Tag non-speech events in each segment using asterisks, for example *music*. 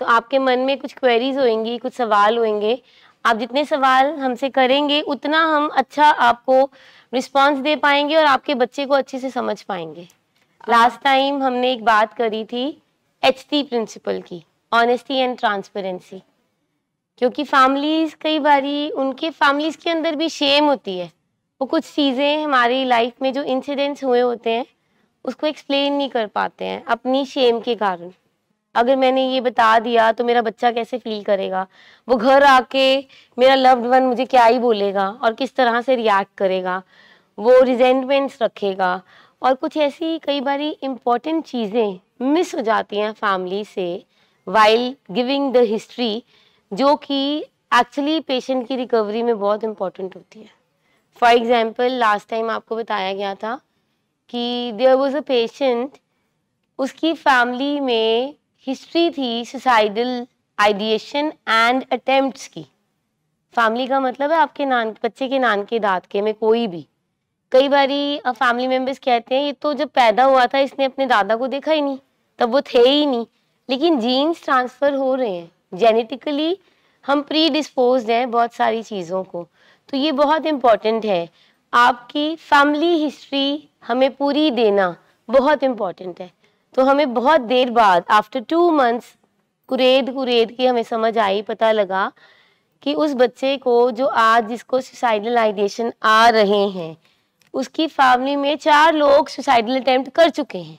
तो आपके मन में कुछ क्वेरीज होंगी कुछ सवाल होंगे आप जितने सवाल हमसे करेंगे उतना हम अच्छा आपको रिस्पांस दे पाएंगे और आपके बच्चे को अच्छे से समझ पाएंगे लास्ट टाइम हमने एक बात करी थी एच प्रिंसिपल की ऑनेस्टी एंड ट्रांसपेरेंसी क्योंकि फैमिलीज कई बारी उनके फैमिलीज के अंदर भी शेम होती है वो कुछ चीज़ें हमारी लाइफ में जो इंसिडेंट्स हुए होते हैं उसको एक्सप्लेन नहीं कर पाते हैं अपनी शेम के कारण अगर मैंने ये बता दिया तो मेरा बच्चा कैसे फील करेगा वो घर आके मेरा लव्ड वन मुझे क्या ही बोलेगा और किस तरह से रिएक्ट करेगा वो रिजेंटमेंट्स रखेगा और कुछ ऐसी कई बार इम्पॉर्टेंट चीज़ें मिस हो जाती हैं फैमिली से वाइल गिविंग द हिस्ट्री जो कि एक्चुअली पेशेंट की रिकवरी में बहुत इम्पॉर्टेंट होती है फॉर एग्ज़ाम्पल लास्ट टाइम आपको बताया गया था कि देर वॉज अ पेशेंट उसकी फैमिली में हिस्ट्री थी सुसाइडल आइडिएशन एंड अटेम्प्ट्स की फैमिली का मतलब है आपके नान बच्चे के नान के दाद के में कोई भी कई बारी फैमिली मेम्बर्स कहते हैं ये तो जब पैदा हुआ था इसने अपने दादा को देखा ही नहीं तब वो थे ही नहीं लेकिन जीन्स ट्रांसफ़र हो रहे हैं जेनेटिकली हम प्री डिस्पोज हैं बहुत सारी चीज़ों को तो ये बहुत इम्पॉर्टेंट है आपकी फैमिली हिस्ट्री हमें पूरी देना बहुत इम्पॉर्टेंट है तो हमें बहुत देर बाद आफ्टर टू मंथ्स कुरेद कुरेद की हमें समझ आई पता लगा कि उस बच्चे को जो आज जिसको सुसाइडल आइडिएशन आ रहे हैं उसकी फैमिली में चार लोग सुसाइडल अटैम्प्ट कर चुके हैं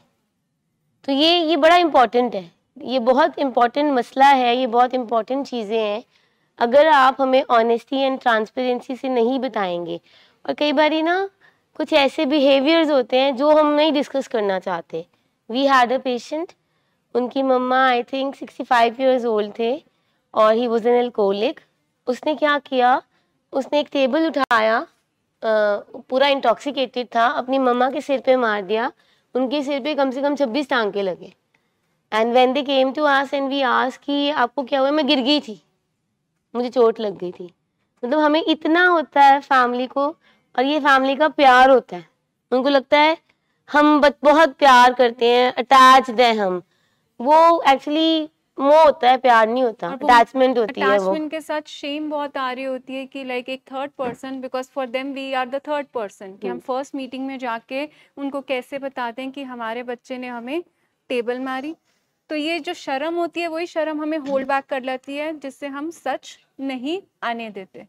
तो ये ये बड़ा इम्पॉर्टेंट है ये बहुत इम्पॉर्टेंट मसला है ये बहुत इम्पॉर्टेंट चीज़ें हैं अगर आप हमें ऑनेस्टी एंड ट्रांसपेरेंसी से नहीं बताएंगे और कई बार ना कुछ ऐसे बिहेवियर्स होते हैं जो हम नहीं डिस्कस करना चाहते वी हैड अ पेशेंट उनकी मम्मा आई थिंक 65 ईयर्स ओल्ड थे और ही वॉज एन एल्कोहलिक उसने क्या किया उसने एक टेबल उठाया पूरा इंटॉक्सिकेटेड था अपनी मम्मा के सिर पे मार दिया उनके सिर पे कम से कम 26 टांके लगे and when they came to us and we ask कि आपको क्या हुआ मैं गिर गई थी मुझे चोट लग गई थी मतलब हमें इतना होता है फैमिली को और ये फैमिली का प्यार होता है उनको लगता है हम बहुत प्यार करते हैं अटैच है हम वो एक्चुअली वो होता है प्यार नहीं होता अटैचमेंट होती है वो के साथ शेम बहुत आ रही होती है कि लाइक एक third person because for them we are the third person कि हम फर्स्ट hmm. मीटिंग में जाके उनको कैसे बताते हैं कि हमारे बच्चे ने हमें टेबल मारी तो ये जो शर्म होती है वही शर्म हमें होल्ड बैक कर लेती है जिससे हम सच नहीं आने देते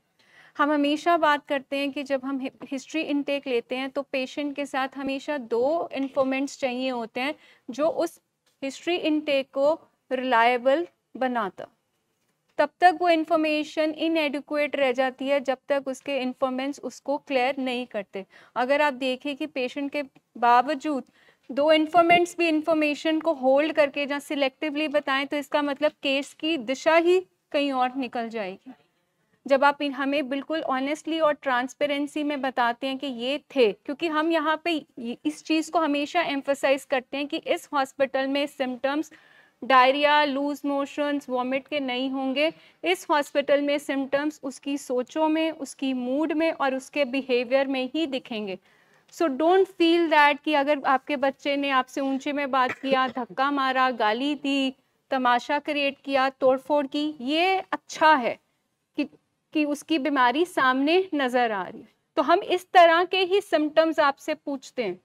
हम हमेशा बात करते हैं कि जब हम हिस्ट्री इनटेक लेते हैं तो पेशेंट के साथ हमेशा दो इन्फॉर्मेंट्स चाहिए होते हैं जो उस हिस्ट्री इनटेक को रिलायबल बनाता तब तक वो इन्फॉर्मेशन इनएडिकुएट रह जाती है जब तक उसके इन्फॉर्मेंट्स उसको क्लियर नहीं करते अगर आप देखें कि पेशेंट के बावजूद दो इन्फॉर्मेंट्स भी इन्फॉर्मेशन को होल्ड करके जहाँ सिलेक्टिवली बताएं तो इसका मतलब केस की दिशा ही कहीं और निकल जाएगी जब आप हमें बिल्कुल ऑनेस्टली और ट्रांसपेरेंसी में बताते हैं कि ये थे क्योंकि हम यहाँ पे इस चीज़ को हमेशा एम्फोसाइज करते हैं कि इस हॉस्पिटल में symptoms diarrhoea loose motions vomit के नहीं होंगे इस हॉस्पिटल में सिम्टम्स उसकी सोचों में उसकी मूड में और उसके बिहेवियर में ही दिखेंगे सो डोंट फील दैट कि अगर आपके बच्चे ने आपसे ऊंचे में बात किया *laughs* धक्का मारा गाली दी तमाशा क्रिएट किया तोड़फोड़ की ये अच्छा है कि उसकी बीमारी सामने नज़र आ रही है तो हम इस तरह के ही सिम्टम्स आपसे पूछते हैं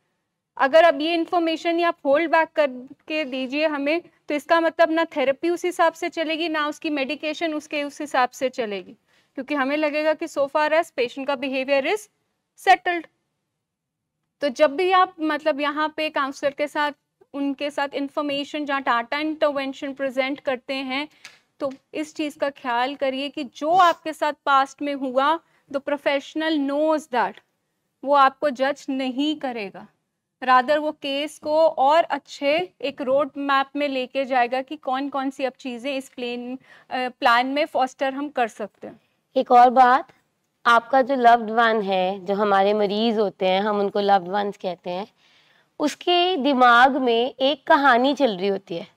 अगर अब ये इन्फॉर्मेशन आप होल्ड बैक करके दीजिए हमें तो इसका मतलब ना थेरेपी उस हिसाब से चलेगी ना उसकी मेडिकेशन उसके उस हिसाब से चलेगी क्योंकि हमें लगेगा कि सो फार एज पेशेंट का बिहेवियर इज सेटल्ड तो जब भी आप मतलब यहाँ पे काउंसलर के साथ उनके साथ इंफॉर्मेशन जहाँ टाटा इंटरवेंशन प्रेजेंट करते हैं तो इस चीज़ का ख्याल करिए कि जो आपके साथ पास्ट में हुआ द प्रोफेशनल नोज दैट वो आपको जज नहीं करेगा रादर वो केस को और अच्छे एक रोड मैप में लेके जाएगा कि कौन कौन सी अब चीज़ें इस प्लेन प्लान में फॉस्टर हम कर सकते हैं एक और बात आपका जो लव्ड वन है जो हमारे मरीज होते हैं हम उनको लव्ड वंस कहते हैं उसके दिमाग में एक कहानी चल रही होती है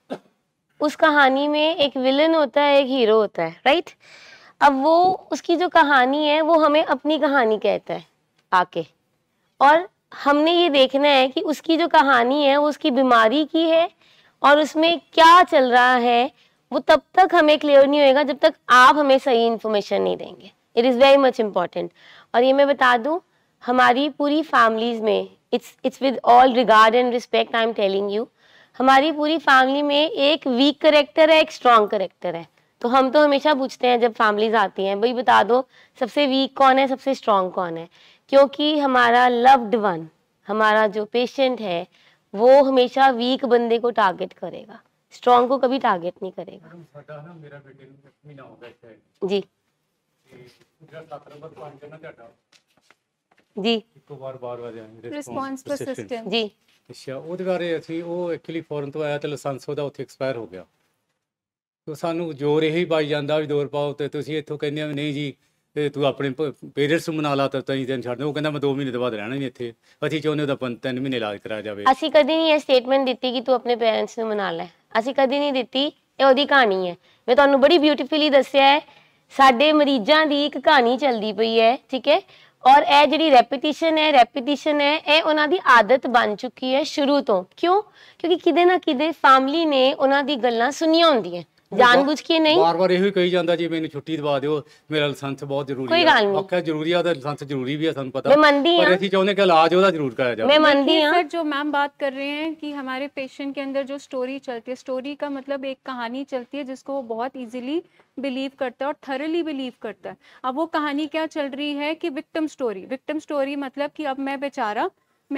उस कहानी में एक विलन होता है एक हीरो होता है राइट अब वो उसकी जो कहानी है वो हमें अपनी कहानी कहता है आके और हमने ये देखना है कि उसकी जो कहानी है वो उसकी बीमारी की है और उसमें क्या चल रहा है वो तब तक हमें क्लियर नहीं होएगा जब तक आप हमें सही इन्फॉर्मेशन नहीं देंगे it is very much important और ये मैं बता दूँ हमारी पूरी फैमिलीज़ में it's it's with all regard and respect I am telling you हमारी पूरी फैमिली में एक वीक करेक्टर है एक स्ट्रॉन्ग करेक्टर है तो हम तो हमेशा पूछते हैं जब फैमिलीज आती हैं भाई बता दो सबसे वीक कौन है सबसे स्ट्रॉन्ग कौन है क्योंकि हमारा लव्ड वन हमारा जो पेशेंट है वो हमेशा वीक बंदे को टारगेट करेगा स्ट्रॉन्ग को कभी टारगेट नहीं करेगा जी ਜੀ ਇੱਕੋ ਵਾਰ ਬਾਰ ਵਾਰ ਰਿਸਪੌਂਸ ਪਰਸਿਸਟੈਂਟ ਜੀ ਅੱਛਾ ਉਹਦੇ ਬਾਰੇ ਅਸੀਂ ਉਹ ਐਕਚੁਅਲੀ ਫੋਰਨ ਤੋਂ ਆਇਆ ਤੇ ਲਾਇਸੈਂਸ ਉਹਦਾ ਉੱਥੇ ਐਕਸਪਾਇਰ ਹੋ ਗਿਆ ਤੋ ਸਾਨੂੰ ਜ਼ੋਰ ਇਹੀ ਪਾਈ ਜਾਂਦਾ ਵੀ ਦੌਰ ਪਾਓ ਤੇ ਤੁਸੀਂ ਇੱਥੋਂ ਕਹਿੰਦੇ ਆ ਨਹੀਂ ਜੀ ਤੇ ਤੂੰ ਆਪਣੇ ਪੇਰੈਂਟਸ ਨੂੰ ਮਨਾ ਲਾ ਤਾ ਹੀ ਦਿਨ ਛੱਡ ਦੇ ਉਹ ਕਹਿੰਦਾ ਮੈਂ 2 ਮਹੀਨੇ ਤੋਂ ਬਾਅਦ ਰਹਿਣਾ ਨਹੀਂ ਇੱਥੇ ਅਸੀਂ ਚਾਹੁੰਦੇ ਉਹਦਾ 3 ਮਹੀਨੇ ਇਲਾਜ ਕਰਾਇਆ ਜਾਵੇ ਅਸੀਂ ਕਦੀ ਨਹੀਂ ਇਹ ਸਟੇਟਮੈਂਟ ਦਿੱਤੀ ਕਿ ਤੂੰ ਆਪਣੇ ਪੇਰੈਂਟਸ ਨੂੰ ਮਨਾ ਲੈ ਅਸੀਂ ਕਦੀ ਨਹੀਂ ਦਿੱਤੀ ਇਹ ਉਹਦੀ ਕਹਾਣੀ ਹੈ ਮੈਂ ਤੁਹਾਨੂੰ ਬੜੀ ਬਿਊਟੀਫੁਲੀ ਦੱਸਿਆ ਹੈ ਸਾਡੇ ਮਰੀਜ਼ਾਂ ਦੀ ਇੱਕ ਕਹਾਣੀ ਚੱਲਦੀ ਪਈ ਹੈ ਠੀਕ ਹੈ ਔਰ ਇਹ ਜਿਹੜੀ ਰੈਪੀਟੀਸ਼ਨ ਹੈ ਰੈਪੀਟੀਸ਼ਨ ਹੈ ਇਹ ਉਹਨਾਂ ਦੀ ਆਦਤ ਬਣ ਚੁੱਕੀ ਹੈ ਸ਼ੁਰੂ ਤੋਂ ਕਿਉਂ ਕਿਉਂਕਿ ਕਿਦੇ ਨਾ ਕਿਦੇ ਫੈਮਿਲੀ ਨੇ ਉਹਨਾਂ ਦੀ ਗੱਲਾਂ ਸੁਣੀਆਂ ਹੁੰਦੀਆਂ ਜਾਣਬੁੱਝ ਕੇ ਨਹੀਂ ਵਾਰ-ਵਾਰ ਇਹੋ ਹੀ ਕਹੀ ਜਾਂਦਾ ਜੀ ਮੈਨੂੰ ਛੁੱਟੀ ਦਵਾ ਦਿਓ ਮੇਰਾ ਲਾਇਸੈਂਸ ਬਹੁਤ ਜ਼ਰੂਰੀ ਹੈ ਆਖਿਆ ਜ਼ਰੂਰੀ ਆ ਤਾਂ ਲਾਇਸੈਂਸ ਜ਼ਰੂਰੀ ਵੀ ਹੈ ਸਾਨੂੰ ਪਤਾ पर ऐसी चाहते कि इलाज ਉਹਦਾ ਜ਼ਰੂਰ ਕਰਾਇਆ ਜਾਵੇ मैं मानती हूँ सर जो मैम बात कर रहे हैं कि हमारे पेशेंट के अंदर जो स्टोरी चलती है स्टोरी का मतलब एक कहानी चलती है जिसको वो बहुत इजीली बिलीव करता है और थरली बिलीव करता है अब वो कहानी क्या चल रही है कि विक्टिम स्टोरी विक्टिम स्टोरी मतलब कि अब मैं बेचारा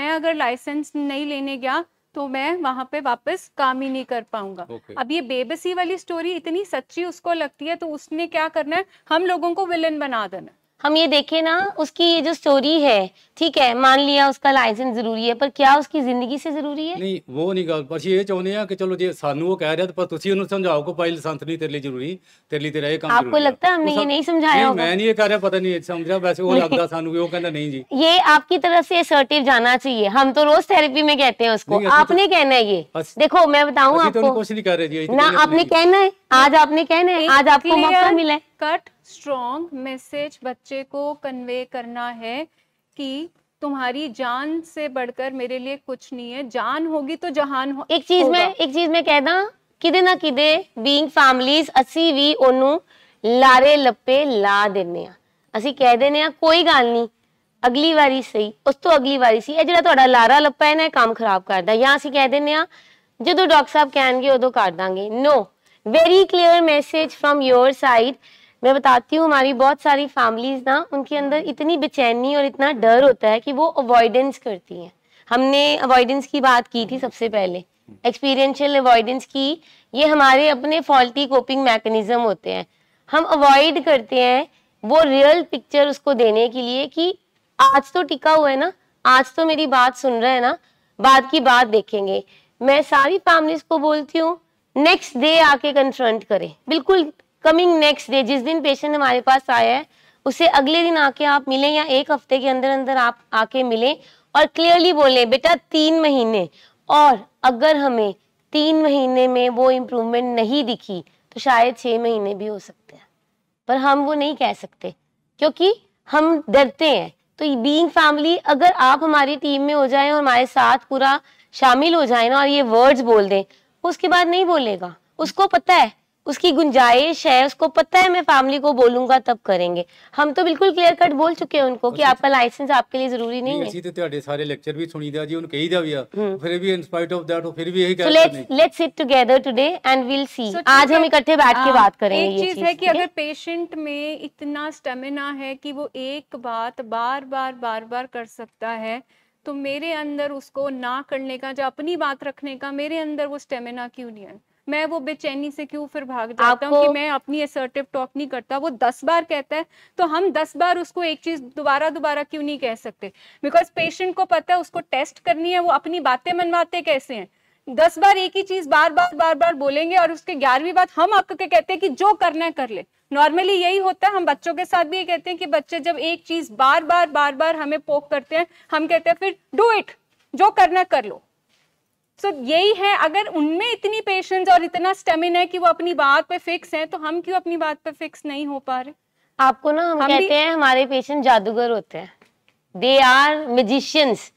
मैं अगर लाइसेंस नहीं लेने गया तो मैं वहाँ पे वापस काम ही नहीं कर पाऊंगा okay. अब ये बेबसी वाली स्टोरी इतनी सच्ची उसको लगती है तो उसने क्या करना है हम लोगों को विलन बना देना हम ये देखें ना उसकी ये जो स्टोरी है ठीक है मान लिया उसका लाइसेंस जरूरी है पर क्या उसकी जिंदगी से जरूरी है नहीं वो नहीं गल पर ये चाहते हैं कि चलो ਚਲੋ सानू वो कह रहे तो पर ਪਰ उन्होंने समझाओ को ਕੋ ਭਾਈ नहीं तेरे लिए जरूरी तेरे लिए तेरा ये काम आपको लगता है हमने ये नहीं समझाया होगा मैं नहीं ये कह रहा पता नहीं समझा वैसे वो लगता सानू वो ਉਹ नहीं जी ये आपकी तरफ से असर्टिव जाना चाहिए हम तो रोज थेरेपी में कहते हैं उसको आपने कहना है ये देखो मैं बताऊँ आपको कुछ नहीं कर रहे जी ना आपने कहना है आज आपने कहना है आज आपको मौका मिला है कट स्ट्रॉन्ग मैसेज बच्चे को कन्वे करना है कि तुम्हारी जान से बढ़कर मेरे लिए कुछ नहीं है जान होगी तो जहान हो एक चीज मैं एक चीज मैं कहदा किदे ना किदे बीइंग फैमिलीज ਅਸੀਂ ਵੀ ਉਹਨੂੰ ਲਾਰੇ ਲੱਪੇ ਲਾ ਦਿੰਨੇ ਆ ਅਸੀਂ ਕਹਿ ਦਿੰਨੇ ਆ ਕੋਈ ਗੱਲ ਨਹੀਂ ਅਗਲੀ ਵਾਰੀ ਸਹੀ ਉਸ ਤੋਂ ਅਗਲੀ ਵਾਰੀ ਸਹੀ ਇਹ ਜਿਹੜਾ ਤੁਹਾਡਾ ਲਾਰਾ ਲੱਪਾ ਹੈ ਨਾ ਇਹ ਕੰਮ ਖਰਾਬ ਕਰਦਾ ਜਾਂ ਅਸੀਂ ਕਹਿ ਦਿੰਨੇ ਆ ਜਦੋਂ ਡਾਕਟਰ ਸਾਹਿਬ ਕਹਿਣਗੇ ਉਦੋਂ ਕਰ ਦਾਂਗੇ ਨੋ very clear message from your side मैं बताती हूँ हमारी बहुत सारी फैमिलीज ना उनके अंदर इतनी बेचैनी और इतना डर होता है कि वो अवॉइडेंस करती हैं हमने अवॉइडेंस की बात की थी सबसे पहले एक्सपीरियंशियल अवॉइडेंस की ये हमारे अपने फॉल्टी कोपिंग मैकेनिज्म होते हैं हम अवॉइड करते हैं वो रियल पिक्चर उसको देने के लिए कि आज तो टिका हुआ है ना आज तो मेरी बात सुन रहा है ना बाद की बात देखेंगे मैं सारी फैमिलीज को बोलती हूँ नेक्स्ट डे आके कन्फ्रंट करें बिल्कुल कमिंग नेक्स्ट डे जिस दिन पेशेंट हमारे पास आया है उसे अगले दिन आके आप मिलें या एक हफ्ते के अंदर अंदर आप आके मिलें और क्लियरली बोले बेटा तीन महीने और अगर हमें तीन महीने में वो इम्प्रूवमेंट नहीं दिखी तो शायद छह महीने भी हो सकते हैं पर हम वो नहीं कह सकते क्योंकि हम डरते हैं तो बीइंग फैमिली अगर आप हमारी टीम में हो जाए और हमारे साथ पूरा शामिल हो जाए ना और ये वर्ड्स बोल दें उसके बाद नहीं बोलेगा उसको पता है उसकी गुंजाइश है उसको पता है मैं फैमिली को बोलूंगा तब करेंगे हम तो बिल्कुल क्लियर कट बोल चुके हैं उनको कि अच्छा। आपका लाइसेंस आपके लिए जरूरी नहीं, ਹੈ ਅਸੀਂ ਤੇ ਤੁਹਾਡੇ ਸਾਰੇ ਲੈਕਚਰ ਵੀ ਸੁਣੀਦਾ ਜੀ ਉਹਨੂੰ ਕਹੀਦਾ ਵੀ ਆ ਫਿਰ ਵੀ ਇਨ ਸਪਾਈਟ ਆਫ ਥੈਟ ਉਹ ਫਿਰ ਵੀ ਇਹੀ ਕਹਿੰਦੇ ਨੇ let's let's sit together today and we will see आज हम इकट्ठे बैठ के हाँ, बात करेंगे एक चीज है कि अगर पेशेंट में इतना स्टेमिना है कि वो एक बात बार-बार बार-बार कर सकता है तो मेरे अंदर उसको ना करने का जो अपनी बात रखने का मेरे अंदर वो स्टेमिना क्यों नहीं है मैं वो बेचैनी से क्यों फिर भाग जाता हूँ कि मैं अपनी असर्टिव टॉक नहीं करता वो दस बार कहता है तो हम दस बार उसको एक चीज दोबारा दोबारा क्यों नहीं कह सकते बिकॉज पेशेंट को पता है उसको टेस्ट करनी है वो अपनी बातें मनवाते कैसे हैं दस बार एक ही चीज बार बार बार बार बोलेंगे और उसके ग्यारहवीं बात हम आपको कहते हैं कि जो करना है कर ले नॉर्मली यही होता है हम बच्चों के साथ भी ये कहते हैं कि बच्चे जब एक चीज बार बार बार बार हमें पोक करते हैं हम कहते हैं फिर डू इट जो करना कर लो सो so, यही है अगर उनमें इतनी पेशेंस और इतना स्टेमिन है कि वो अपनी बात पे फिक्स हैं तो हम क्यों अपनी बात पे फिक्स नहीं हो पा रहे आपको ना हम, हम कहते हैं हमारे पेशेंट जादूगर होते हैं दे आर मेजिशियंस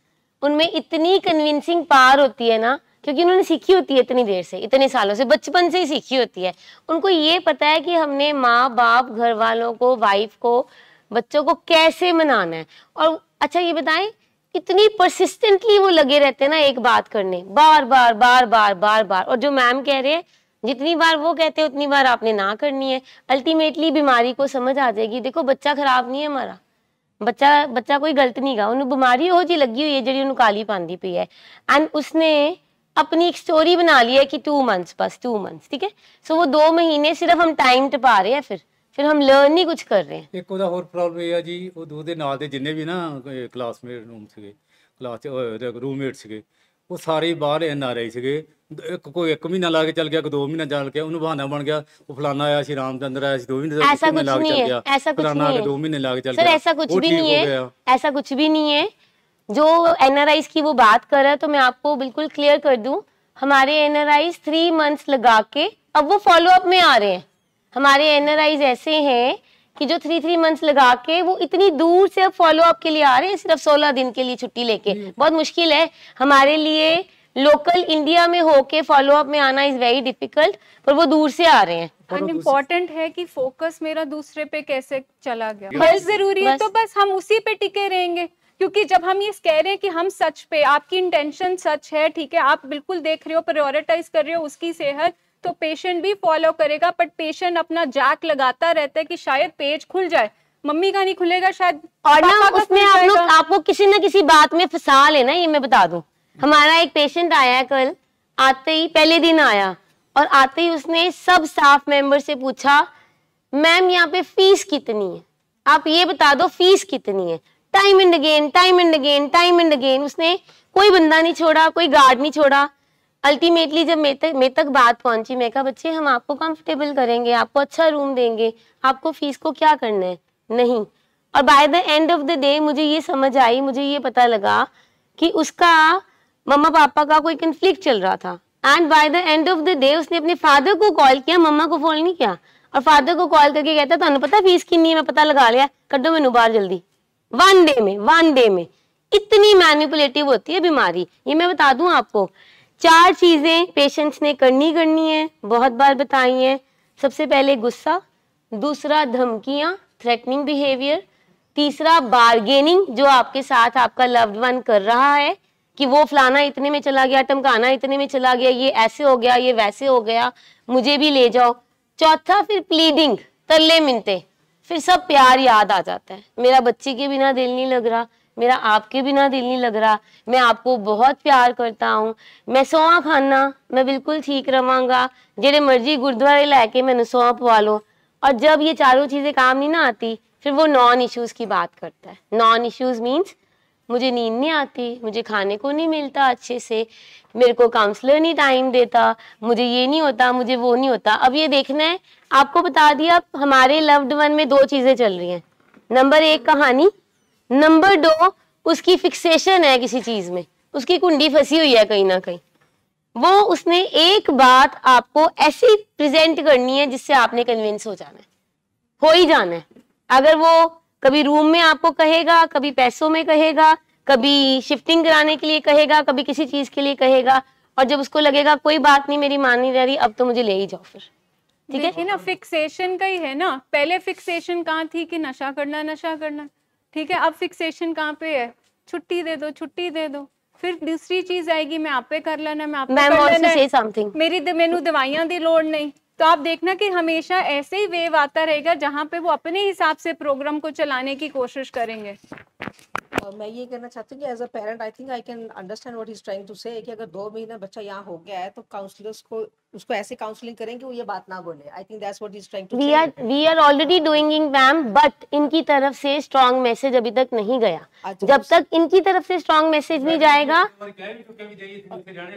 उनमें इतनी कन्विंसिंग पावर होती है ना क्योंकि उन्होंने सीखी होती है इतनी देर से इतने सालों से बचपन से ही सीखी होती है उनको ये पता है कि हमने माँ बाप घर वालों को वाइफ को बच्चों को कैसे मनाना है और अच्छा ये बताएं कितनी परसिस्टेंटली वो लगे रहते हैं ना एक बात करने बार बार बार बार बार बार और जो मैम कह रहे हैं जितनी बार वो कहते हैं उतनी बार आपने ना करनी है अल्टीमेटली बीमारी को समझ आ जाएगी देखो बच्चा खराब नहीं है हमारा बच्चा ਬੱਚਾ ਕੋਈ ਗਲਤ ਨਹੀਂਗਾ ਉਹਨੂੰ ਬਿਮਾਰੀ ਉਹ ਜੀ ਲੱਗੀ ਹੋਈ ਹੈ ਜਿਹੜੀ ਉਹਨੂੰ काली पाती पी है एंड उसने अपनी एक स्टोरी बना ली है कि टू मंथ्स बस टू मंथ्स ठीक है सो वो दो महीने सिर्फ हम टाइम टपा रहे हैं फिर ਫਿਰ ਹਮ ਲਰਨ ਹੀ ਕੁਝ ਕਰ ਰਹੇ ਹਾਂ ਇੱਕ ਉਹਦਾ ਹੋਰ ਪ੍ਰੋਬਲਮ ਇਹ ਆ ਜੀ ਉਹ ਉਹਦੇ ਨਾਲ ਦੇ ਜਿੰਨੇ ਵੀ ਨਾ ਕਲਾਸਮੇਟ ਰੂਮ ਸੀਗੇ ਕਲਾਸ ਚ ਰੂਮਮੇਟ ਸੀਗੇ ਉਹ ਸਾਰੇ ਬਾਹਰ ਐਨ ਆ ਰਹੇ ਸੀਗੇ ਇੱਕ ਕੋਈ ਇੱਕ ਮਹੀਨਾ ਲਾ ਕੇ ਚੱਲ ਗਿਆ ਕੋਈ ਦੋ ਮਹੀਨਾ ਚੱਲ ਗਿਆ ਉਹਨੂੰ ਬਹਾਨਾ ਬਣ ਗਿਆ ਉਹ ਫਲਾਣਾ ਆਇਆ ਸੀ ਰਾਮਚੰਦਰ ਆਇਆ ਸੀ ਦੋ ਮਹੀਨੇ ਐਸਾ ਕੁਝ ਨਹੀਂ ਹੈ ਐਸਾ ਕੁਝ ਨਹੀਂ ਹੈ ਦੋ ਮਹੀਨੇ ਲਾ ਕੇ ਚੱਲ ਗਿਆ ਸਰ ਐਸਾ ਕੁਝ ਵੀ ਨਹੀਂ ਹੈ ਐਸਾ ਕੁਝ भी नहीं है जो एनआरआईज की वो बात कर रहा है तो मैं आपको बिल्कुल क्लियर कर दूं हमारे एनआरआईज थ्री मंथ्स लगा के अब वो फॉलो अप में आ रहे हैं हमारे एनआरआईज ऐसे हैं कि जो थ्री थ्री मंथ्स लगा के वो इतनी दूर से अब फॉलो अप के लिए आ रहे हैं सिर्फ सोलह दिन के लिए छुट्टी लेके बहुत मुश्किल है हमारे लिए लोकल इंडिया में होके फॉलो अप में आना इज वेरी डिफिकल्ट पर वो दूर से आ रहे हैं इम्पोर्टेंट है कि फोकस मेरा दूसरे पे कैसे चला गया बस जरूरी है तो बस हम उसी पे टिके रहेंगे क्योंकि जब हम ये कह रहे हैं कि हम सच पे आपकी इंटेंशन सच है ठीक है आप बिल्कुल देख रहे हो प्रायोरिटाइज कर रहे हो उसकी सेहत तो पेशेंट भी फॉलो करेगा बट पेशेंट अपना जाक लगाता रहता है कि शायद पेज खुल जाए मम्मी का नहीं खुलेगा शायद और ना उसमें आप लोग आपको किसी ना किसी बात में फंसा लेना ये मैं बता दू हमारा एक पेशेंट आया कल आते ही पहले दिन आया और आते ही उसने सब स्टाफ मेंबर से पूछा मैम यहाँ पे फीस कितनी है आप ये बता दो फीस कितनी है time and again time and again time and again उसने कोई बंदा नहीं छोड़ा कोई गार्ड नहीं छोड़ा अल्टीमेटली जब मैं तक मैं तक बात पहुंची मैं कहा बच्चे हम आपको कंफर्टेबल करेंगे आपको अच्छा रूम देंगे आपको फीस को क्या करना है नहीं और by the end of the day मुझे ये समझ आई मुझे ये पता लगा कि उसका मम्मा पापा का कोई कंफ्लिक्ट चल रहा था and by the end of the day उसने अपने फादर को कॉल किया मम्मा को फोन नहीं किया और फादर को कॉल करके कहता थानू पता फीस किन्नी है मैं पता लगा लिया कटो मैं बाहर जल्दी वन डे में वन डे में इतनी मैनिपुलेटिव होती है बीमारी ये मैं बता दूं आपको चार चीज़ें पेशेंट्स ने करनी करनी है बहुत बार बताई हैं सबसे पहले गुस्सा दूसरा धमकिया थ्रेटनिंग बिहेवियर तीसरा बारगेनिंग जो आपके साथ आपका लव्ड वन कर रहा है कि वो फलाना इतने में चला गया टमकाना इतने में चला गया ये ऐसे हो गया ये वैसे हो गया मुझे भी ले जाओ चौथा फिर प्लीडिंग तल्ले मिनते फिर सब प्यार याद आ जाता है मेरा बच्चे के बिना दिल नहीं लग रहा मेरा आपके बिना दिल नहीं लग रहा मैं आपको बहुत प्यार करता हूँ मैं सोआ खाना मैं बिल्कुल ठीक रवांगा जेडे मर्जी गुरुद्वारे लैके मैं सोआ पवा लो और जब ये चारों चीज़ें काम नहीं ना आती फिर वो नॉन इश्यूज़ की बात करता है नॉन इश्यूज़ मीन्स मुझे नींद नहीं आती मुझे खाने को नहीं मिलता अच्छे से मेरे को काउंसलर नहीं टाइम देता मुझे ये नहीं होता मुझे वो नहीं होता अब ये देखना है आपको बता दिया हमारे लव्ड वन में दो चीज़ें चल रही हैं नंबर एक कहानी नंबर दो उसकी फिक्सेशन है किसी चीज में उसकी कुंडी फंसी हुई है कहीं ना कहीं वो उसने एक बात आपको ऐसी प्रेजेंट करनी है जिससे आपने कन्विंस हो जाना है हो ही जाना है अगर वो कभी रूम में आपको कहेगा कभी पैसों में कहेगा कभी शिफ्टिंग कराने के लिए कहेगा कभी किसी चीज के लिए कहेगा और जब उसको लगेगा कोई बात नहीं मेरी मान नहीं रह रही अब तो मुझे ले ही जाओ फिर ठीक है ना फिक्सेशन का ही है ना पहले फिक्सेशन कहाँ थी कि नशा करना नशा करना ठीक है अब फिक्सेशन कहाँ पे है छुट्टी दे दो छुट्टी दे दो फिर दूसरी चीज आएगी मैं आप पे कर लेना मैं आप पे कर लेना मेरी मेनू ਦਵਾਈਆਂ दी लोड नहीं तो आप देखना कि हमेशा ऐसे ही वेव आता रहेगा जहां पे वो अपने हिसाब से प्रोग्राम को चलाने की कोशिश करेंगे मैं ये कहना चाहती हूँ कि as a parent I think I can understand what is trying to say कि अगर दो महीना बच्चा यहाँ हो गया है तो काउंसलर्स को उसको ऐसे काउंसलिंग करें कि वो ये बात ना बोले I think that's what is trying to we are we are already doing in ma'am but इनकी तरफ से स्ट्रांग मैसेज अभी तक नहीं गया अच्छा। जब तक इनकी तरफ से स्ट्रांग मैसेज नहीं जाएगा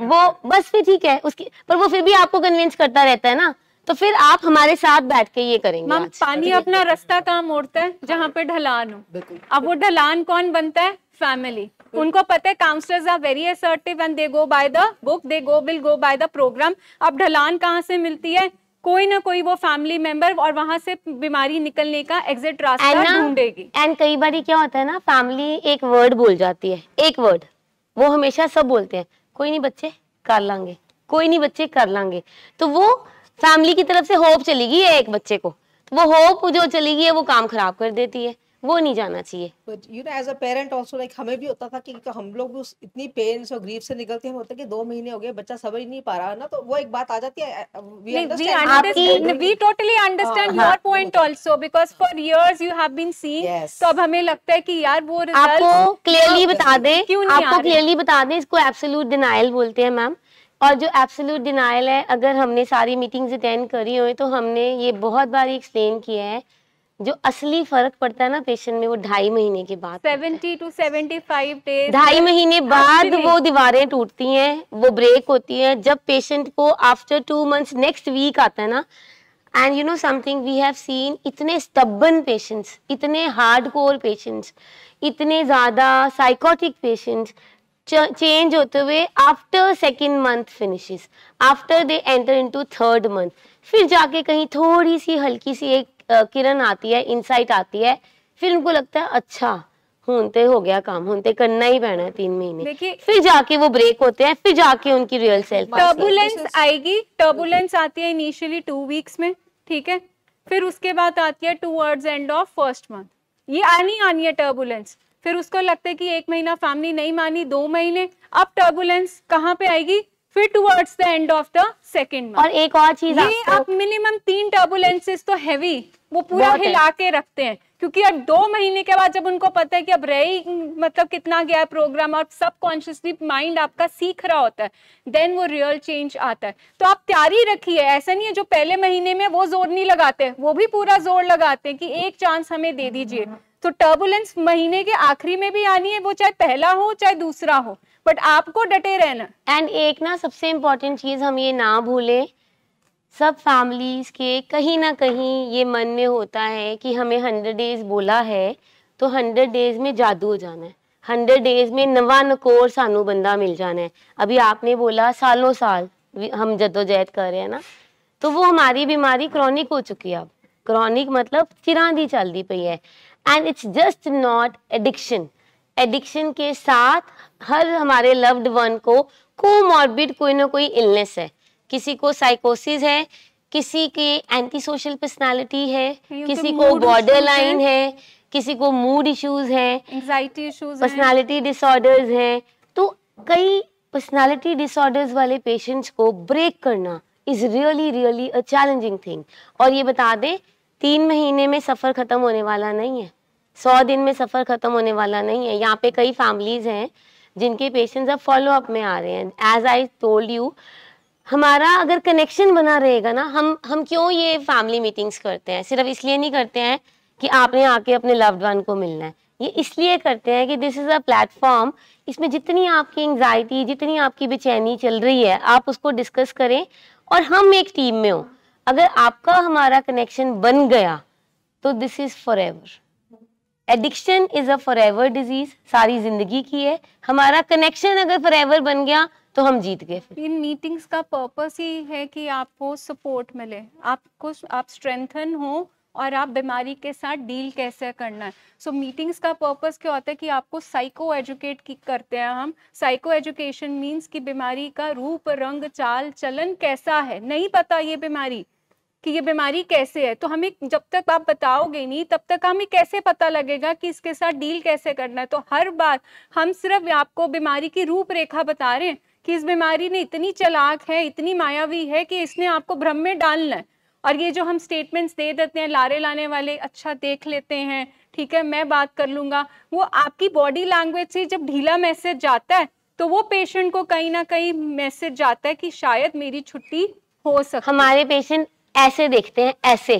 वो बस फिर ठीक है उसकी पर वो फिर भी आपको कन्विंस करता रहता है ना तो फिर आप हमारे साथ बैठ के ये करेंगे मैम पानी अपना रास्ता कहाँ मोड़ता है जहाँ पे ढलान हो अब वो ढलान कौन बनता है फैमिली उनको पता है counsellors are very assertive and they go by the book they go will go by the programme अब ढलान कहाँ से मिलती है कोई ना कोई वो फैमिली मेंबर और वहां से बीमारी निकलने का एग्जिट रास्ता ढूंढेगी एंड कई बार क्या होता है ना फैमिली एक वर्ड बोल जाती है एक वर्ड वो हमेशा सब बोलते हैं कोई नहीं बच्चे कर लांगे कोई नहीं बच्चे कर लांगे तो वो फैमिली की तरफ से होप चली गई है एक बच्चे को वो होप जो चली गई है वो काम खराब कर देती है वो नहीं जाना चाहिए but you know as a parent also like हमें भी होता था कि हम लोग भी उस इतनी पेन और ग्रीफ से निकलते हैं होता है कि दो महीने हो गए बच्चा समझ नहीं पा रहा ना तो वो एक बात आ जाती है वी uh, अंडरस्टैंड आपकी we totally understand your point also because for years you have been seen तो अब हमें लगता है कि यार वो रिजल्ट आपको क्लियरली बता दें आपको क्लियरली बता दें इसको एब्सोल्यूट डिनायल बोलते हैं मैम और जो एब्सोल्यूट डिनाइल है अगर हमने सारी मीटिंग्स अटेंड करी हुई तो हमने ये बहुत बार एक्सप्लेन किया है जो असली फर्क पड़ता है ना पेशेंट में वो ढाई महीने के बाद seventy two seventy five days ढाई महीने बाद वो दीवारें टूटती हैं वो ब्रेक होती है जब पेशेंट को after two months next week आता है ना and you know something we have seen इतने स्टबन पेशेंट्स इतने हार्ड कोर पेशेंट्स इतने ज़्यादा साइकोटिक पेशेंट्स चेंज होते हुए after second month finishes after they enter into third month फिर जाके कहीं थोड़ी सी हल्की सी एक किरण आती है इनसाइट आती है फिर उनको लगता है अच्छा होते हो गया काम होते करना ही पैना है तीन महीने फिर जाके वो ब्रेक होते हैं फिर जाके उनकी रियल सेल्फ टर्बुलेंस आएगी टर्बुलेंस आती है इनिशियली टू वीक्स में ठीक है फिर उसके बाद आती है to end of first month ये आनी आनी है टर्बुलेंस फिर उसको लगता है कि एक महीना फैमिली नहीं मानी दो महीने अब टर्बुलेंस कहाँ पे आएगी फिर towards the end of the second और एक और चीज ये मिनिमम तीन टर्बुलेंसेस तो हैवी वो पूरा हिला के रखते हैं क्योंकि अब दो महीने के बाद जब उनको पता है कि अब रही मतलब कितना गया प्रोग्राम और सब कॉन्शियसली माइंड आपका सीख रहा होता है देन वो रियल चेंज आता है तो आप तैयारी रखिए ऐसा नहीं है जो पहले महीने में वो जोर नहीं लगाते वो भी पूरा जोर लगाते हैं कि एक चांस हमें दे दीजिए तो टर्बुलेंस महीने के आखिरी में भी आनी है वो चाहे पहला हो चाहे दूसरा हो बट आपको डटे रहना एंड एक ना सबसे इम्पोर्टेंट चीज हम ये ना भूलें सब फैमिलीज के कहीं ना कहीं ये मन में होता है कि हमें हंड्रेड डेज बोला है तो हंड्रेड डेज में जादू हो जाना है हंड्रेड डेज में नवा नकोर सानू बंदा मिल जाना है अभी आपने बोला सालों साल हम जदोजहद कर रहे हैं ना तो वो हमारी बीमारी क्रॉनिक हो चुकी है अब क्रॉनिक मतलब चिरा दी चलती पई है and it's just not addiction addiction के साथ हर हमारे लव्ड वन को कोमॉर्बिड कोई ना कोई इलनेस है किसी को साइकोसिस है किसी के एंटी सोशल पर्सनैलिटी है किसी को बॉर्डर लाइन है किसी को मूड इश्यूज है पर्सनैलिटी डिसऑर्डर्स हैं तो कई पर्सनैलिटी डिसऑर्डर्स वाले पेशेंट्स को ब्रेक करना is really really a challenging thing और ये बता दें तीन महीने में सफ़र ख़त्म होने वाला नहीं है सौ दिन में सफ़र ख़त्म होने वाला नहीं है यहाँ पे कई फैमिलीज हैं जिनके पेशेंट्स अब फॉलो अप में आ रहे हैं एज आई टोल्ड यू हमारा अगर कनेक्शन बना रहेगा ना हम हम क्यों ये फैमिली मीटिंग्स करते हैं सिर्फ इसलिए नहीं करते हैं कि आपने आके अपने लव्ड वन को मिलना है ये इसलिए करते हैं कि दिस इज़ अ प्लेटफॉर्म इसमें जितनी आपकी एंगजाइटी जितनी आपकी बेचैनी चल रही है आप उसको डिस्कस करें और हम एक टीम में हो अगर आपका हमारा कनेक्शन बन गया तो this is for ever addiction is a ever disease सारी जिंदगी की है हमारा कनेक्शन अगर फॉर एवर बन गया तो हम जीत गए इन मीटिंग्स का पर्पस ही है कि आपको सपोर्ट मिले आपको आप स्ट्रेंथन हो और आप बीमारी के साथ डील कैसे करना है सो so, मीटिंग्स का पर्पस क्या होता है कि आपको साइको एजुकेट की करते हैं हम साइको एजुकेशन मीन्स कि बीमारी का रूप रंग चाल चलन कैसा है नहीं पता ये बीमारी कि ये बीमारी कैसे है तो हमें जब तक आप बताओगे नहीं तब तक हमें कैसे पता लगेगा कि इसके साथ डील कैसे करना है तो हर बार हम सिर्फ आपको बीमारी की रूपरेखा बता रहे हैं कि इस बीमारी ने इतनी चलाक है इतनी मायावी है कि इसने आपको भ्रम में डालना है और ये जो हम स्टेटमेंट्स दे देते हैं लारे लाने वाले अच्छा देख लेते हैं ठीक है मैं बात कर लूंगा वो आपकी बॉडी लैंग्वेज से जब ढीला मैसेज जाता है तो वो पेशेंट को कहीं ना कहीं मैसेज जाता है कि शायद मेरी छुट्टी हो सके हमारे पेशेंट ऐसे देखते हैं ऐसे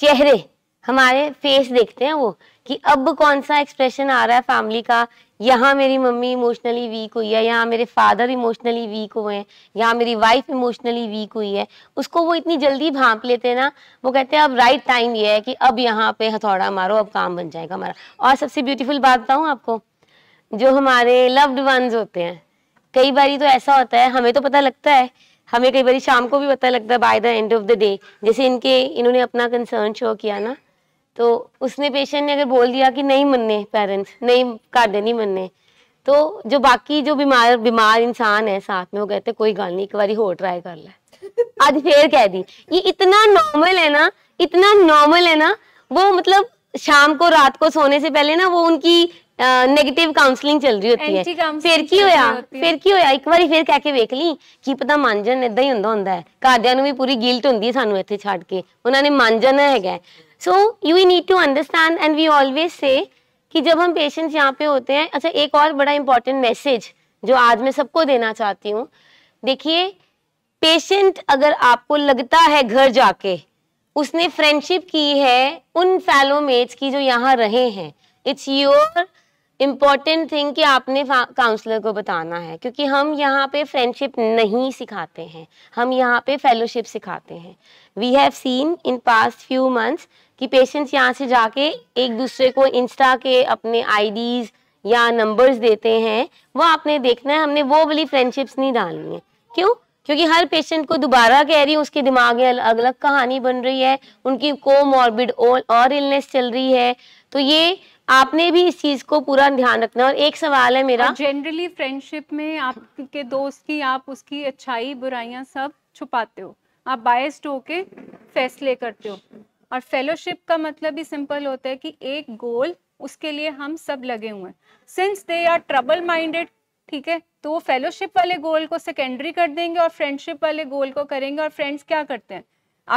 चेहरे हमारे फेस देखते हैं वो कि अब कौन सा एक्सप्रेशन आ रहा है फैमिली का यहाँ मेरी मम्मी इमोशनली वीक हुई है यहाँ मेरे फादर इमोशनली वीक हुए हैं यहाँ मेरी वाइफ इमोशनली वीक हुई है उसको वो इतनी जल्दी भांप लेते हैं ना वो कहते हैं अब राइट टाइम ये है कि अब यहाँ पे हथौड़ा मारो अब काम बन जाएगा हमारा और सबसे ब्यूटीफुल बात बताऊँ आपको जो हमारे लव्ड वंस होते हैं कई बार तो ऐसा होता है हमें तो पता लगता है हमें कई बार शाम को भी पता लगता है by the end of the day जैसे इनके इन्होंने अपना कंसर्न शो किया ना तो उसने पेशेंट ने अगर बोल दिया कि नहीं मनने पेरेंट्स नहीं कार्ड नहीं मनने तो जो बाकी जो बीमार बीमार इंसान है साथ में वो कहते कोई गल नहीं एक बार हो ट्राई कर ले *laughs* आज फिर कह दी ये इतना नॉर्मल है ना इतना नॉर्मल है ना वो मतलब शाम को रात को सोने से पहले ना वो उनकी नेगेटिव काउंसलिंग चल रही होती है फिर की होया फिर की होया एक ਵਾਰੀ फिर कह के ਵੇਖ ली ਕੀ पता ਮੰਨ ਜਾਣ ही ਹੀ ਹੁੰਦਾ ਹੁੰਦਾ ਹੈ ਘਰਦਿਆਂ ਨੂੰ ਵੀ ਪੂਰੀ ਗਿਲਟ ਹੁੰਦੀ ਹੈ ਸਾਨੂੰ ਇੱਥੇ ਛੱਡ ਕੇ ਉਹਨਾਂ ਨੇ ਮੰਨ ਜਾਣਾ so you need to understand and we always say कि जब हम पेशेंट्स यहाँ पे होते हैं अच्छा एक और बड़ा इंपॉर्टेंट मैसेज जो आज मैं सबको देना चाहती हूँ देखिए पेशेंट अगर आपको लगता है घर जाके उसने फ्रेंडशिप की है उन फैलो की जो यहाँ रहे हैं इट्स योर इम्पॉर्टेंट थिंग कि आपने काउंसलर को बताना है क्योंकि हम यहाँ पे फ्रेंडशिप नहीं सिखाते हैं हम यहाँ पे फेलोशिप सिखाते हैं we have seen in past few months कि पेशेंट्स यहाँ से जाके एक दूसरे को इंस्टा के अपने आईडीज या नंबर्स देते हैं वो आपने देखना है हमने वो वाली फ्रेंडशिप्स नहीं डालनी है क्यों क्योंकि हर पेशेंट को दोबारा कह रही हूँ उसके दिमाग में अलग अलग कहानी बन रही है उनकी को मॉर्बिड और इलनेस चल रही है तो ये आपने भी इस चीज को पूरा ध्यान रखना और एक सवाल है मेरा जनरली फ्रेंडशिप में आपके दोस्त की आप उसकी अच्छाई बुराइयां सब छुपाते हो आप बायस्ड होके फैसले करते हो और फेलोशिप का मतलब ही सिंपल होता है कि एक गोल उसके लिए हम सब लगे हुए हैं since they are trouble minded ठीक है तो वो फेलोशिप वाले गोल को सेकेंडरी कर देंगे और फ्रेंडशिप वाले गोल को करेंगे और फ्रेंड्स क्या करते हैं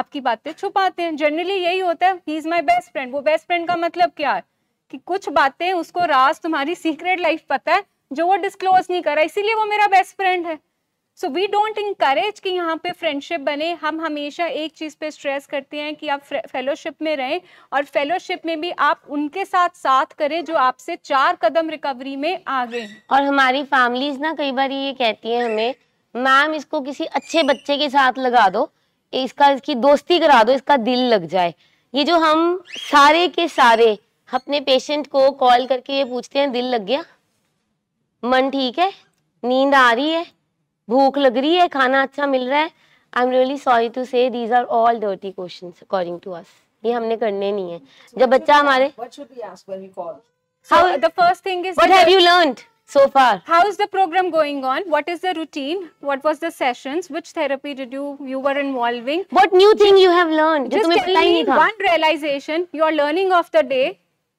आपकी बातें छुपाते हैं जनरली यही होता है he is my best friend वो बेस्ट फ्रेंड का मतलब क्या है कि कुछ बातें उसको राज तुम्हारी सीक्रेट लाइफ पता है जो वो डिस्क्लोज नहीं करा इसीलिए वो मेरा बेस्ट फ्रेंड है सो वी डोंट इंकरेज कि यहाँ पे फ्रेंडशिप बने हम हमेशा एक चीज़ पे स्ट्रेस करते हैं कि आप फेलोशिप में रहें और फेलोशिप में भी आप उनके साथ साथ करें जो आपसे चार कदम रिकवरी में आगे और हमारी फैमिलीज ना कई बार ये कहती है हमें मैम इसको किसी अच्छे बच्चे के साथ लगा दो इसका इसकी दोस्ती करा दो इसका दिल लग जाए ये जो हम सारे के सारे अपने पेशेंट को कॉल करके ये पूछते हैं दिल लग गया मन ठीक है नींद आ रही है भूख लग रही है खाना अच्छा मिल रहा है I am really sorry to say these are all dirty question according to us ये हमने करने नहीं है जब बच्चा हमारे How the first thing is what so far? How is the program going on? What is the routine? What was the sessions? Which therapy did you you were involving? What new thing you have learned? Just tell me one realization you are learning of the day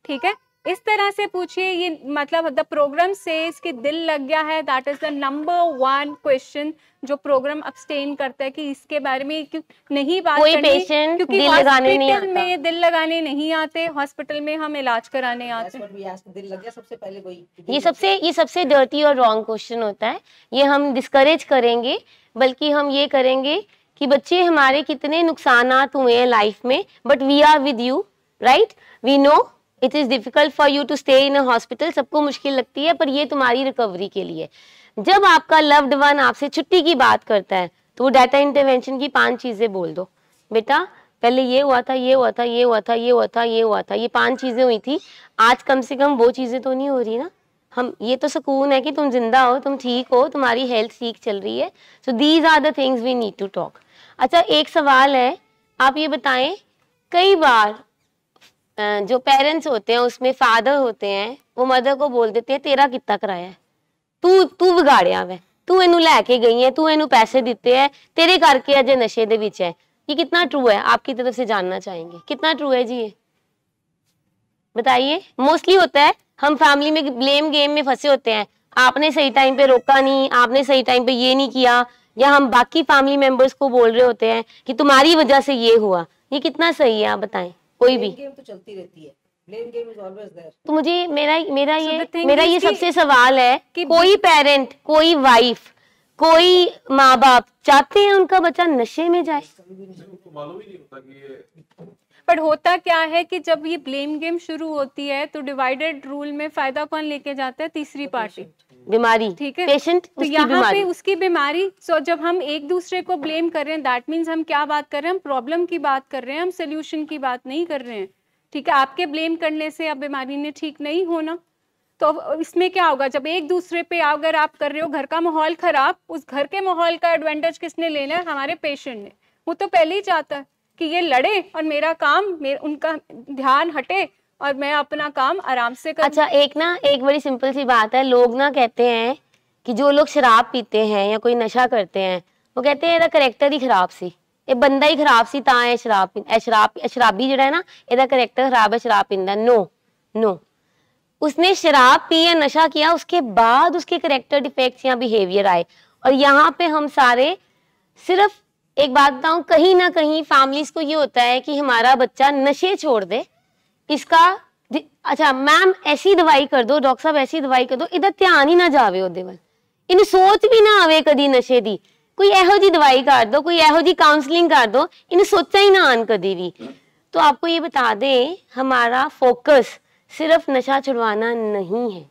ठीक है इस तरह से पूछिए ये मतलब the programme से इसके दिल लग गया है that is the number one question जो प्रोग्राम अब्सटेन करता है कि इसके बारे में क्यों नहीं बात कोई पेशेंट क्योंकि दिल लगाने नहीं आता। में दिल लगाने नहीं आते हॉस्पिटल में हम इलाज कराने आते हैं दिल लग गया सबसे पहले वही ये सबसे ये सबसे डर्टी और रॉन्ग क्वेश्चन होता है ये हम डिस्करेज करेंगे बल्कि हम ये करेंगे कि बच्चे हमारे कितने नुकसान हुए हैं लाइफ में but we are with you right we know it is difficult for you to stay in a hospital सबको मुश्किल लगती है पर ये तुम्हारी रिकवरी के लिए जब आपका लव्ड वन आपसे छुट्टी की बात करता है तो वो डाटा इंटरवेंशन की पांच चीज़ें बोल दो बेटा पहले ये हुआ था ये हुआ था ये हुआ था ये हुआ था ये हुआ था ये पांच चीज़ें हुई थी आज कम से कम वो चीज़ें तो नहीं हो रही ना हम ये तो सुकून है कि तुम जिंदा हो तुम ठीक हो तुम्हारी हेल्थ ठीक चल रही है so these are the things we need to talk अच्छा एक सवाल है आप ये बताएं कई बार जो पेरेंट्स होते हैं उसमें फादर होते हैं वो मदर को बोल देते हैं तेरा कितना कराया है तू तू बिगाड़िया वे तू इन लैके गई है तू इन पैसे दिते है तेरे करके अजय नशे दे ਦੇ ये कितना ट्रू है आपकी तरफ से जानना चाहेंगे कितना ट्रू है जी ये बताइए मोस्टली होता है हम फैमिली में ब्लेम गेम में फंसे होते हैं आपने सही टाइम पे रोका नहीं आपने सही टाइम पे ये नहीं किया या हम बाकी फैमिली मेंबर्स को बोल रहे होते हैं कि तुम्हारी वजह से ये हुआ ये कितना सही है आप बताएं कोई भी गेम तो चलती रहती है तो मुझे मेरा मेरा ये मेरा ये सबसे सवाल है कि कोई पेरेंट कोई वाइफ कोई माँ बाप चाहते हैं उनका बच्चा नशे में जाए पर होता क्या है कि जब ये ब्लेम गेम शुरू होती है तो डिवाइडेड रूल में फायदा कौन लेके जाता है तीसरी पार्टी बीमारी ठीक है पेशेंट तो यहाँ पे उसकी बीमारी सो जब हम एक दूसरे को ब्लेम कर रहे हैं दैट मीन्स हम क्या बात कर रहे हैं हम प्रॉब्लम की बात कर रहे हैं हम सोल्यूशन की बात नहीं कर रहे हैं ठीक है आपके ब्लेम करने से अब बीमारी ने ठीक नहीं होना तो इसमें क्या होगा जब एक दूसरे पे अगर आप कर रहे हो घर का माहौल खराब उस घर के माहौल का एडवांटेज किसने लेना है हमारे पेशेंट ने वो तो पहले ही चाहता है कि ये लड़े और मेरा काम मेर, उनका ध्यान हटे और मैं अपना काम आराम से कर अच्छा एक ना एक बड़ी सिंपल सी बात है लोग ना कहते हैं कि जो लोग शराब पीते हैं या कोई नशा करते हैं वो कहते हैं करेक्टर ही खराब सी ये बंदा ही खराब सी ता है शराब शराब शराबी जो है ना यदा करेक्टर खराब है शराब ਸ਼ਰਾਬ नो नो उसने शराब पी या नशा किया उसके बाद उसके करेक्टर डिफेक्ट या बिहेवियर आए और यहाँ पे हम सारे सिर्फ एक बात बताऊ कहीं ना कहीं फैमिलीज को ये होता है कि हमारा बच्चा नशे छोड़ दे इसका अच्छा मैम ऐसी दवाई कर दो डॉक्टर साहब ऐसी दवाई कर दो ਇਹਦਾ ध्यान ही ना ਜਾਵੇ ਉਹਦੇ ਵੱਲ ਇਹਨੂੰ ਸੋਚ ਵੀ ਨਾ ਆਵੇ ਕਦੀ ਨਸ਼ੇ ਦੀ ਕੋਈ ਇਹੋ ਜੀ ਦਵਾਈ ਕਰ ਦੋ ਕੋਈ ਇਹੋ ਜੀ ਕਾਉਂਸਲਿੰग कर दो ਇਹਨੂੰ सोचा ही ना आन ਕਦੀ भी तो आपको ये बता दें हमारा फोकस सिर्फ नशा छुड़वाना नहीं है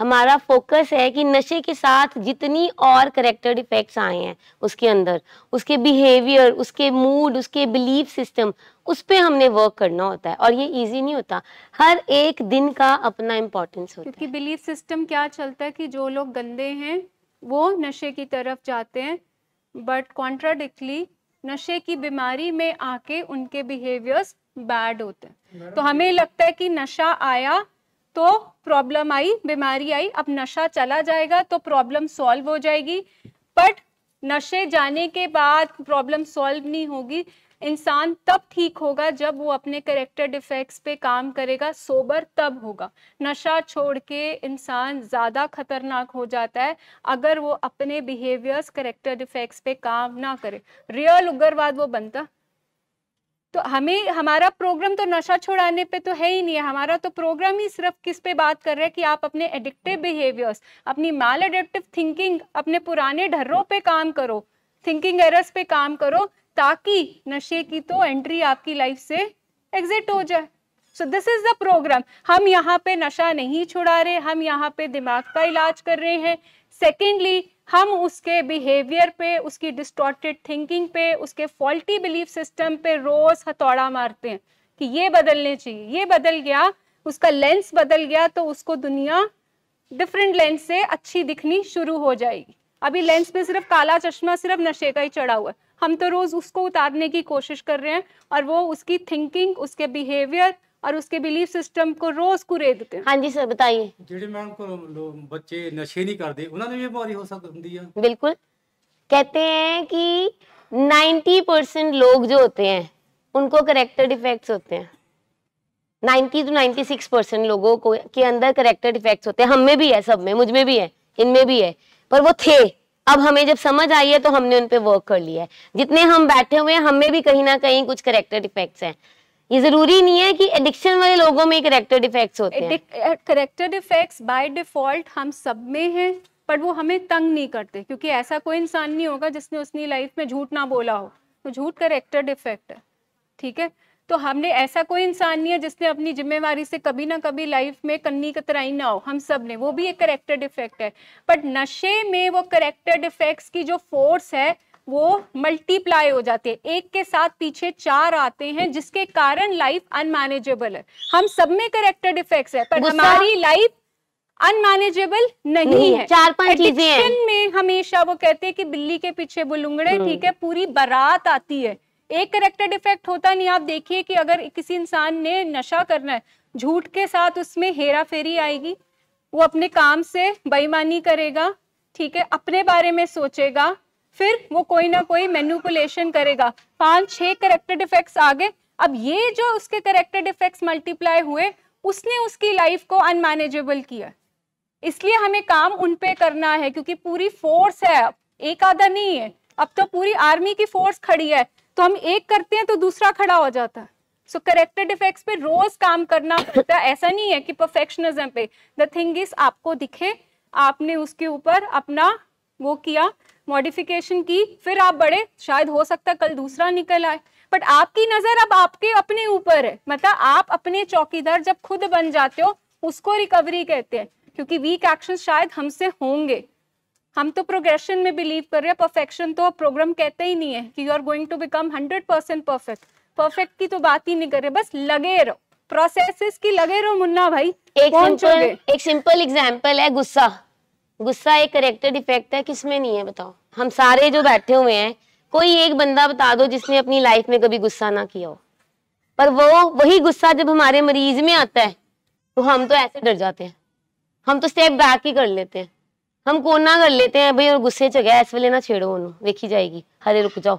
हमारा फोकस है कि नशे के साथ जितनी और करेक्टर इफेक्ट्स आए हैं उसके अंदर उसके बिहेवियर उसके मूड उसके बिलीफ सिस्टम उस पर हमने वर्क करना होता है और ये इजी नहीं होता हर एक दिन का अपना इम्पोर्टेंस होता है बिलीफ सिस्टम क्या चलता है कि जो लोग गंदे हैं वो नशे की तरफ जाते हैं बट कॉन्ट्राडिक्टली नशे की बीमारी में आके उनके बिहेवियर्स बैड होते हैं तो हमें लगता है कि नशा आया तो प्रॉब्लम आई बीमारी आई अब नशा चला जाएगा तो प्रॉब्लम सॉल्व हो जाएगी बट नशे जाने के बाद प्रॉब्लम सॉल्व नहीं होगी इंसान तब ठीक होगा जब वो अपने करेक्टर डिफेक्ट्स पे काम करेगा सोबर तब होगा नशा छोड़ के इंसान ज़्यादा खतरनाक हो जाता है अगर वो अपने बिहेवियर्स करेक्टर डिफेक्ट्स पे काम ना करे रियल उग्रवाद वो बनता तो हमें हमारा प्रोग्राम तो नशा छुड़ाने पे तो है ही नहीं है हमारा तो प्रोग्राम ही सिर्फ किस पे बात कर रहा है कि आप अपने एडिक्टिव बिहेवियर्स अपनी माल एडिक्टिव थिंकिंग अपने पुराने ढर्रों पे काम करो थिंकिंग एरर्स पे काम करो ताकि नशे की तो एंट्री आपकी लाइफ से एग्जिट हो जाए so this is the program हम यहाँ पे नशा नहीं छुड़ा रहे हम यहाँ पे दिमाग का इलाज कर रहे हैं सेकेंडली हम उसके बिहेवियर पे उसकी डिस्टॉर्टेड थिंकिंग पे उसके फॉल्टी बिलीफ सिस्टम पे रोज हथौड़ा मारते हैं कि ये बदलने चाहिए ये बदल गया उसका लेंस बदल गया तो उसको दुनिया डिफरेंट लेंस से अच्छी दिखनी शुरू हो जाएगी अभी लेंस पे सिर्फ काला चश्मा सिर्फ नशे का ही चढ़ा हुआ है हम तो रोज उसको उतारने की कोशिश कर रहे हैं और वो उसकी थिंकिंग उसके बिहेवियर और उसके बिलीफ सिस्टम को रोज कुरेदते हैं हां जी सर बताइए ਜਿਹੜੇ ਮੈਮ को बच्चे नशे नहीं ਕਰਦੇ उन्होंने भी बीमारी हो सकती है बिल्कुल कहते हैं कि 90% लोग जो होते हैं उनको करैक्टर डिफेक्ट्स होते हैं 90 टू 96 परसेंट लोगों को के अंदर करेक्टर डिफेक्ट्स होते हैं हम में भी है सब में मुझ में भी है इनमें भी है पर वो थे अब हमें जब समझ आई है तो हमने उन पे वर्क कर लिया है जितने हम बैठे हुए हैं हम में भी कहीं ना कहीं कुछ करेक्टर डिफेक्ट्स हैं ये जरूरी नहीं है कि एडिक्शन वाले लोगों में करेक्टर डिफेक्ट्स होते हैं करेक्टर डिफेक्ट्स बाय डिफॉल्ट हम सब में हैं पर वो हमें तंग नहीं करते क्योंकि ऐसा कोई इंसान नहीं होगा जिसने उसने लाइफ में झूठ ना बोला हो तो झूठ करेक्टर डिफेक्ट है ठीक है तो हमने ऐसा कोई इंसान नहीं है जिसने अपनी जिम्मेवारी से कभी ना कभी लाइफ में कन्नी कतराई ना हो हम सब ने वो भी एक करेक्टर डिफेक्ट है बट नशे में वो करेक्टर डिफेक्ट्स की जो फोर्स है वो मल्टीप्लाई हो जाते हैं एक के साथ पीछे चार आते हैं जिसके कारण लाइफ अनमैनेजेबल है हम सब में करेक्टर डिफेक्ट है पर हमारी लाइफ अनमैनेजेबल नहीं, नहीं है चार पांच चीजें हैं में हमेशा वो कहते हैं कि बिल्ली के पीछे बुलुंगड़े हम्म। ठीक है पूरी बारात आती है एक करेक्टर डिफेक्ट होता नहीं आप देखिए कि अगर किसी इंसान ने नशा करना है झूठ के साथ उसमें हेरा फेरी आएगी वो अपने काम से बेईमानी करेगा ठीक है अपने बारे में सोचेगा फिर वो कोई ना कोई मैन्युपुलेशन करेगा पांच छह करेक्टर डिफेक्ट्स गए अब ये जो उसके करेक्टर डिफेक्ट्स मल्टीप्लाई हुए उसने उसकी लाइफ को अनमैनेजेबल किया इसलिए हमें काम उन पे करना है क्योंकि पूरी फोर्स है अब एक आधा नहीं है अब तो पूरी आर्मी की फोर्स खड़ी है तो हम एक करते हैं तो दूसरा खड़ा हो जाता है सो करेक्टर डिफेक्ट्स पे रोज काम करना पड़ता है ऐसा नहीं है कि परफेक्शनिज्म पे द थिंग इज आपको दिखे आपने उसके ऊपर अपना वो किया मॉडिफिकेशन की फिर आप बढ़े शायद हो सकता है कल दूसरा निकल आए बट आपकी नज़र अब आपके अपने ऊपर है मतलब आप अपने चौकीदार जब खुद बन जाते हो उसको रिकवरी कहते हैं क्योंकि वीक एक्शन शायद हमसे होंगे हम तो प्रोग्रेशन में बिलीव कर रहे हैं परफेक्शन तो प्रोग्राम कहते ही नहीं है कि you are going to become hundred percent perfect perfect की तो बात ही नहीं कर रहे बस लगे रहो प्रोसेस की लगे रहो मुन्ना भाई एक सिंपल एक सिंपल एग्जांपल है गुस्सा गुस्सा एक करेक्टर डिफेक्ट है किसमें नहीं है बताओ हम सारे जो बैठे हुए हैं कोई एक बंदा बता दो जिसने अपनी लाइफ में कभी गुस्सा ना किया हो पर वो वही गुस्सा जब हमारे मरीज में आता है तो हम तो ऐसे डर जाते हैं हम तो स्टेप बैक ही कर लेते हैं हम कोना कर लेते हैं भाई और गुस्से च गया इस वेले ना छेड़ो उन्होंने देखी जाएगी हरे रुक जाओ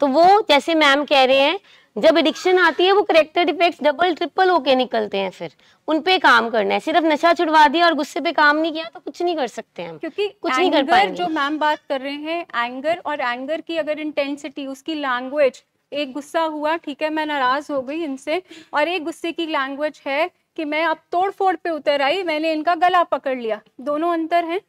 तो वो जैसे मैम कह रहे हैं जब एडिक्शन आती है वो करेक्टर डिफेक्ट डबल ट्रिपल होके निकलते हैं फिर उन पे काम करना है सिर्फ नशा छुड़वा दिया और गुस्से पे काम नहीं किया तो कुछ नहीं कर सकते हम क्योंकि कुछ नहीं कर पाएंगे जो मैम बात कर रहे हैं एंगर और एंगर की अगर इंटेंसिटी उसकी लैंग्वेज एक गुस्सा हुआ ठीक है मैं नाराज हो गई इनसे और एक गुस्से की लैंग्वेज है कि मैं अब तोड़ फोड़ पे उतर आई मैंने इनका गला पकड़ लिया दोनों अंतर हैं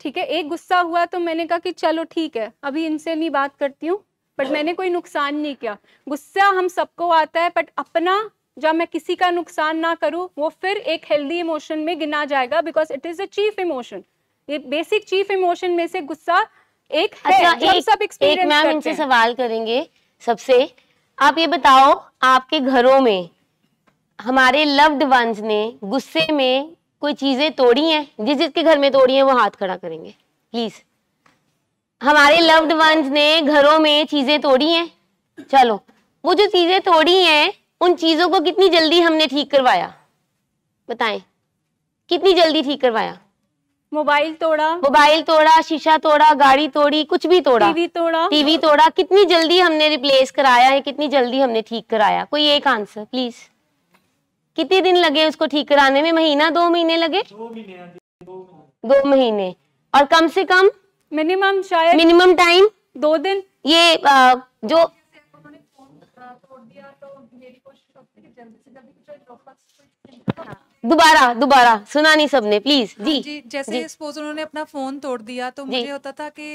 ठीक है एक गुस्सा हुआ तो मैंने कहा कि चलो ठीक है अभी इनसे नहीं बात करती हूँ बट मैंने कोई नुकसान नहीं किया गुस्सा हम सबको आता है बट अपना जब मैं किसी का नुकसान ना करूं वो फिर एक हेल्दी इमोशन में गिना जाएगा because it is a chief emotion ये बेसिक चीफ इमोशन में से गुस्सा एक अच्छा, है एक, सब एक्सपीरियंस मैम सवाल करेंगे सबसे आप ये बताओ आपके घरों में हमारे लव्ड वंस ने गुस्से में कोई चीजें तोड़ी हैं जिस जिसके घर में तोड़ी हैं वो हाथ खड़ा करेंगे प्लीज हमारे लव्ड वंस ने घरों में चीजें तोड़ी हैं चलो वो जो चीजें तोड़ी हैं उन चीजों को कितनी जल्दी हमने ठीक करवाया बताएं कितनी जल्दी ठीक करवाया मोबाइल तोड़ा मोबाइल तोड़ा शीशा तोड़ा गाड़ी तोड़ी कुछ भी तोड़ा टीवी तोड़ा टीवी तोड़ा कितनी जल्दी हमने रिप्लेस कराया है कितनी जल्दी हमने ठीक कराया कोई एक आंसर प्लीज कितने दिन लगे उसको ठीक कराने में महीना दो महीने लगे दो महीने दो महीने और कम से कम मिनिमम शायद मिनिमम टाइम दो दिन ये आ, जो दोबारा दोबारा सुना नहीं सबने प्लीज हाँ जी जी जैसे सपोज उन्होंने अपना फोन तोड़ दिया तो मुझे होता था कि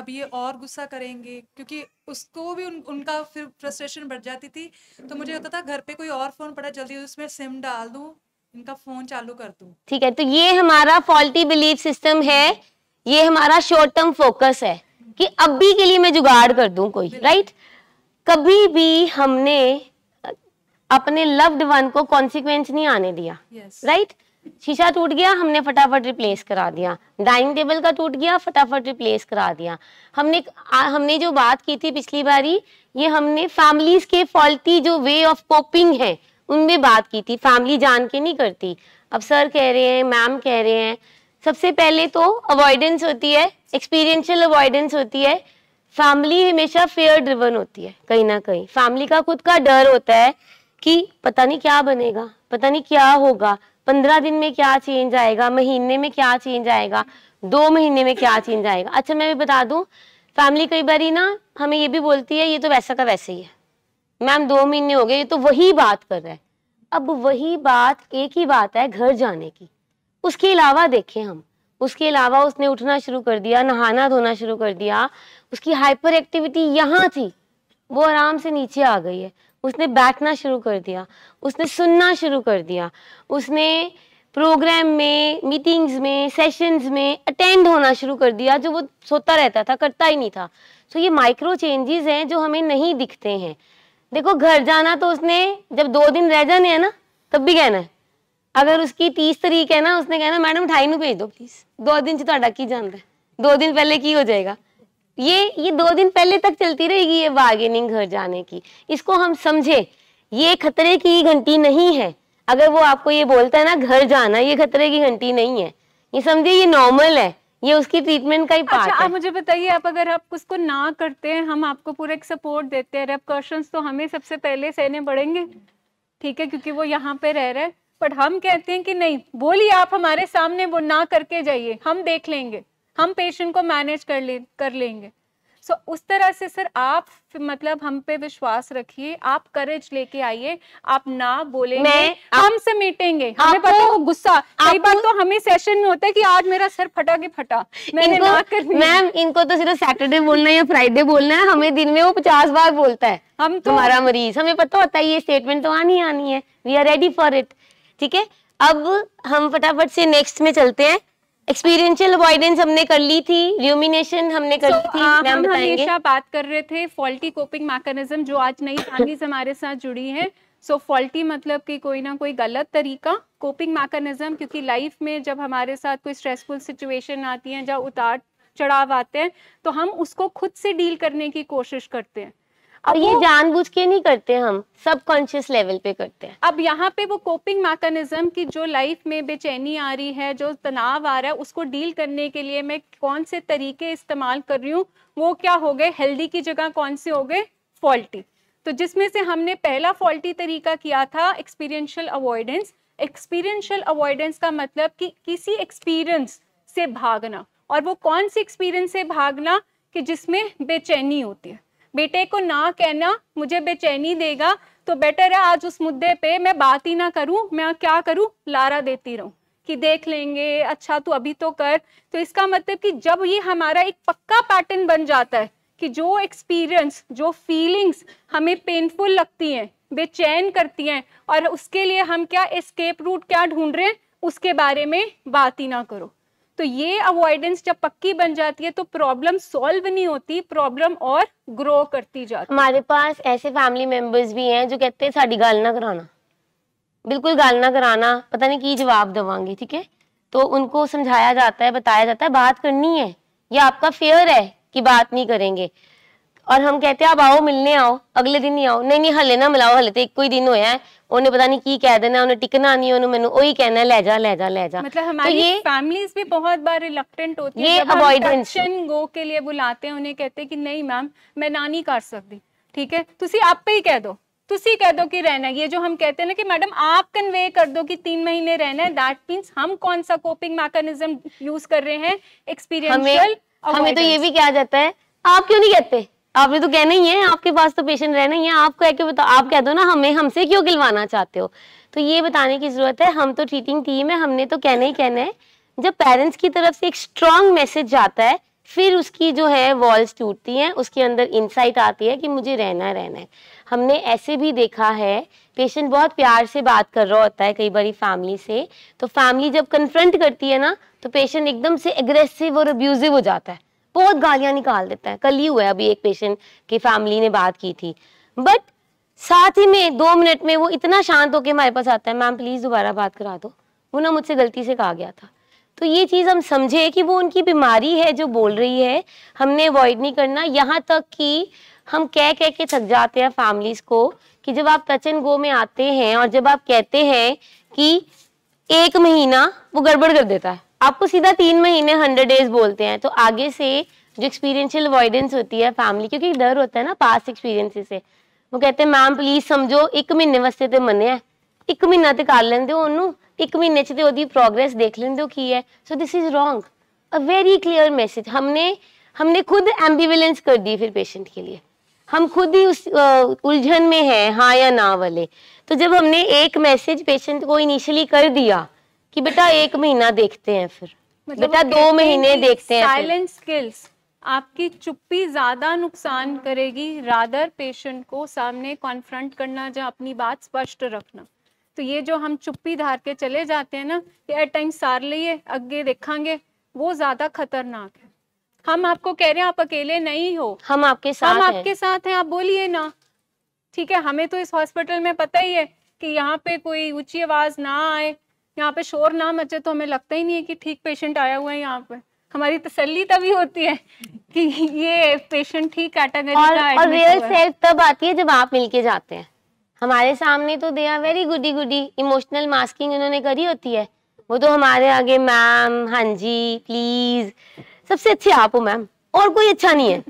अब ये और गुस्सा करेंगे क्योंकि उसको भी उन, उनका फिर फ्रस्ट्रेशन बढ़ जाती थी तो मुझे होता था घर पे कोई और फोन पड़ा जल्दी उसमें सिम डाल दूं इनका फोन चालू कर दूं ठीक है तो ये हमारा फॉल्टी बिलीव सिस्टम है ये हमारा शॉर्ट टर्म फोकस है कि अभी के लिए मैं जुगाड़ कर दूं कोई राइट कभी भी हमने अपने लव्ड वन को कॉन्सिक्वेंस नहीं आने दिया राइट शीशा टूट गया हमने फटाफट रिप्लेस करा दिया डाइनिंग टेबल का टूट गया फटाफट रिप्लेस करा दिया हमने हमने जो बात की थी पिछली बारी ये हमने फैमिलीज के फॉल्टी जो वे ऑफ कोपिंग है उनमें बात की थी फैमिली जान के नहीं करती अब सर कह रहे हैं मैम कह रहे हैं सबसे पहले तो अवॉइडेंस होती है एक्सपीरियंशियल अवॉइडेंस होती है फैमिली हमेशा फेयर ड्रिवन होती है कहीं ना कहीं फैमिली का खुद का डर होता है कि पता नहीं क्या बनेगा पता नहीं क्या होगा पंद्रह दिन में क्या चेंज आएगा महीने में क्या चेंज आएगा दो महीने में क्या चेंज आएगा अच्छा मैं भी बता दूं फैमिली कई बार ही ना हमें ये भी बोलती है ये तो वैसा का वैसे ही है मैम दो महीने हो गए ये तो वही बात कर रहा है अब वही बात एक ही बात है घर जाने की उसके अलावा देखें हम उसके अलावा उसने उठना शुरू कर दिया नहाना धोना शुरू कर दिया उसकी हाइपर एक्टिविटी यहाँ थी वो आराम से नीचे आ गई है उसने बैठना शुरू कर दिया उसने सुनना शुरू कर दिया उसने प्रोग्राम में मीटिंग्स में सेशंस में अटेंड होना शुरू कर दिया जो वो सोता रहता था करता ही नहीं था सो so, ये माइक्रो चेंजेस हैं जो हमें नहीं दिखते हैं देखो घर जाना तो उसने जब दो दिन रह जाने हैं ना तब भी कहना है ਅਗਰ ਉਸकी 30 ਤਰੀਕ ਹੈ ਨਾ ਉਸਨੇ ਕਹਿਣਾ ਮੈਡਮ 28 भेज दो प्लीज दो दिन ਦਿਨ ਚ ਤੁਹਾਡਾ ਕੀ ਜਾਂਦਾ दो दिन पहले की हो जाएगा ये ये दो दिन पहले तक चलती रहेगी ये बार्गेनिंग घर जाने की इसको हम समझे ये खतरे की घंटी नहीं है अगर वो आपको ये बोलता है ना घर जाना ये खतरे की घंटी नहीं है ये समझे ये नॉर्मल है ये उसकी ट्रीटमेंट का ही पार्ट अच्छा, है आप मुझे बताइए आप अगर आप उसको ना करते हैं हम आपको पूरा एक सपोर्ट देते हैं रेप तो हमें सबसे पहले सहने पड़ेंगे ठीक है क्योंकि वो यहाँ पे रह रहे हैं बट हम कहते हैं कि नहीं बोलिए आप हमारे सामने वो ना करके जाइए हम देख लेंगे हम पेशेंट को मैनेज कर ले कर लेंगे सो so, उस तरह से सर आप मतलब हम पे विश्वास रखिए आप करेज लेके आइए आप ना बोलेंगे से मीटेंगे हमें पता है गुस्सा कई बार तो हमें सेशन में होता है कि आज मेरा सर फटा के फटा मैंने ना कर मैम इनको तो सिर्फ सैटरडे बोलना है या फ्राइडे बोलना है हमें दिन में वो पचास बार बोलता है हम तो हमारा मरीज हमें पता होता है ये स्टेटमेंट तो आनी आनी है we are ready for it ठीक है अब हम फटाफट से नेक्स्ट में चलते हैं एक्सपीरियंशियल अवॉइडेंस हमने कर ली थी ल्यूमिनेशन हमने कर so, ली थी आ, हम हमेशा बात कर रहे थे फॉल्टी कोपिंग मैकेनिज्म जो आज नई फैमिलीज हमारे साथ जुड़ी है सो so, फॉल्टी मतलब कि कोई ना कोई गलत तरीका कोपिंग मैकेनिज्म क्योंकि लाइफ में जब हमारे साथ कोई स्ट्रेसफुल सिचुएशन आती है जब उतार चढ़ाव आते हैं तो हम उसको खुद से डील करने की कोशिश करते हैं और ये जानबूझ के नहीं करते हम सब कॉन्शियस लेवल पे करते हैं अब यहाँ पे वो कोपिंग मैकेनिज्म की जो लाइफ में बेचैनी आ रही है जो तनाव आ रहा है उसको डील करने के लिए मैं कौन से तरीके इस्तेमाल कर रही हूँ वो क्या हो गए हेल्दी की जगह कौन से हो गए फॉल्टी तो जिसमें से हमने पहला फॉल्टी तरीका किया था एक्सपीरियंशियल अवॉइडेंस एक्सपीरियंशियल अवॉइडेंस का मतलब कि किसी एक्सपीरियंस से भागना और वो कौन सी एक्सपीरियंस से भागना कि जिसमें बेचैनी होती है बेटे को ना कहना मुझे बेचैनी देगा तो बेटर है आज उस मुद्दे पे मैं बात ही ना करूं मैं क्या करूं लारा देती रहूं कि देख लेंगे अच्छा तू अभी तो कर तो इसका मतलब कि जब ये हमारा एक पक्का पैटर्न बन जाता है कि जो एक्सपीरियंस जो फीलिंग्स हमें पेनफुल लगती हैं बेचैन करती हैं और उसके लिए हम क्या एस्केप रूट क्या ढूंढ रहे हैं उसके बारे में बात ही ना करो तो ये अवॉइडेंस जब पक्की बन जाती है तो प्रॉब्लम सॉल्व नहीं होती प्रॉब्लम और ग्रो करती जाती हमारे पास ऐसे फैमिली मेंबर्स भी हैं जो कहते हैं साड़ी गाल ना कराना बिल्कुल गाल ना कराना पता नहीं की जवाब दवांगे ठीक है तो उनको समझाया जाता है बताया जाता है बात करनी है या आपका फेयर है कि बात नहीं करेंगे और हम कहते हैं अब आओ मिलने आओ अगले दिन ही आओ नहीं नहीं हले ना मिलाओ हले तो एक ही दिन होया है उन्हें पता नहीं की कह देना उन्हें टिकना नहीं उन्हें मैंने वही कहना है ले जा ले जा ले जा मतलब तो हमारी तो ये फैमिलीज भी बहुत बार रिलक्टेंट होती है ये अवॉइडेंस गो के लिए बुलाते हैं उन्हें कहते हैं कि नहीं मैम मैं ना नहीं कर सकती ठीक है तुम आप पे ही कह दो तुसी कह दो कि रहना ये जो हम कहते हैं ना कि मैडम आप कन्वे कर दो कि तीन महीने रहना है दैट मीन्स हम कौन सा कोपिंग मैकेनिज्म यूज कर रहे हैं एक्सपीरियंशियल हमें, हमें तो ये भी कहा जाता है आप क्यों नहीं कहते आपने तो कहना ही है आपके पास तो पेशेंट रहना ही है आप कह के बताओ आप कह दो ना हमें हमसे क्यों गिलवाना चाहते हो तो ये बताने की जरूरत है हम तो ट्रीटिंग टीम है हमने तो कहना ही कहना है जब पेरेंट्स की तरफ से एक स्ट्रॉन्ग मैसेज जाता है फिर उसकी जो है वॉल्स टूटती हैं उसके अंदर इंसाइट आती है कि मुझे रहना रहना है हमने ऐसे भी देखा है पेशेंट बहुत प्यार से बात कर रहा होता है कई बार फैमिली से तो फैमिली जब कन्फ्रंट करती है ना तो पेशेंट एकदम से एग्रेसिव और अब्यूजिव हो जाता है बहुत गालियां निकाल देता है कल ही हुआ है अभी एक पेशेंट की फैमिली ने बात की थी बट साथ ही में दो मिनट में वो इतना शांत होकर हमारे पास आता है मैम प्लीज़ दोबारा बात करा दो वो ना मुझसे गलती से कहा गया था तो ये चीज़ हम समझे कि वो उनकी बीमारी है जो बोल रही है हमने अवॉइड नहीं करना यहाँ तक कि हम कह कह के थक जाते हैं फैमिलीज को कि जब आप टच एंड गो में आते हैं और जब आप कहते हैं कि एक महीना वो गड़बड़ कर देता है आपको सीधा तीन महीने हंड्रेड डेज बोलते हैं तो आगे से जो एक्सपीरियंशियल अवॉइडेंस होती है फैमिली क्योंकि डर होता है ना पास एक्सपीरियंस से वो कहते हैं मैम प्लीज समझो एक महीने वास्ते तो मन है एक महीना तो कर लेंगे ਉਹਨੂੰ एक महीने से तो प्रोग्रेस देख ਦੇਖ ਲੈਂਦੇ ਹੋ ਕੀ ਹੈ so this is wrong a very हमने हमने खुद एम्बिवलेंस कर दी फिर पेशेंट के लिए हम खुद ही उस उलझन में हैं हाँ या ना वाले तो जब हमने एक मैसेज पेशेंट को इनिशियली कर दिया कि बेटा एक महीना देखते हैं फिर मतलब बेटा दो महीने देखते हैं साइलेंट स्किल्स आपकी चुप्पी ज्यादा नुकसान करेगी रादर पेशेंट को सामने कॉन्फ्रंट करना या अपनी बात स्पष्ट रखना तो ये जो हम चुप्पी धार के चले जाते हैं ना कि एट टाइम सार लिए अगे देखांगे वो ज्यादा खतरनाक है हम आपको कह रहे हैं आप अकेले नहीं हो हम आपके साथ हम है। आपके साथ हैं आप बोलिए ना ठीक है हमें तो इस हॉस्पिटल में पता ही है कि यहाँ पे कोई ऊंची आवाज ना आए यहाँ पे शोर ना मचे तो हमें लगता ही नहीं है कि ठीक पेशेंट आया हुआ है यहाँ पे हमारी तसल्ली तभी होती है *laughs* कि ये पेशेंट ठीक कैटेगरी और, का और रियल सेल्फ तब आती है जब आप मिलके जाते हैं हमारे सामने तो they are very goody goody emotional masking इन्होंने करी होती है वो तो हमारे आगे मैम हाँ जी प्लीज सबसे अच्छे आप हो मैम और कोई अच्छा नहीं है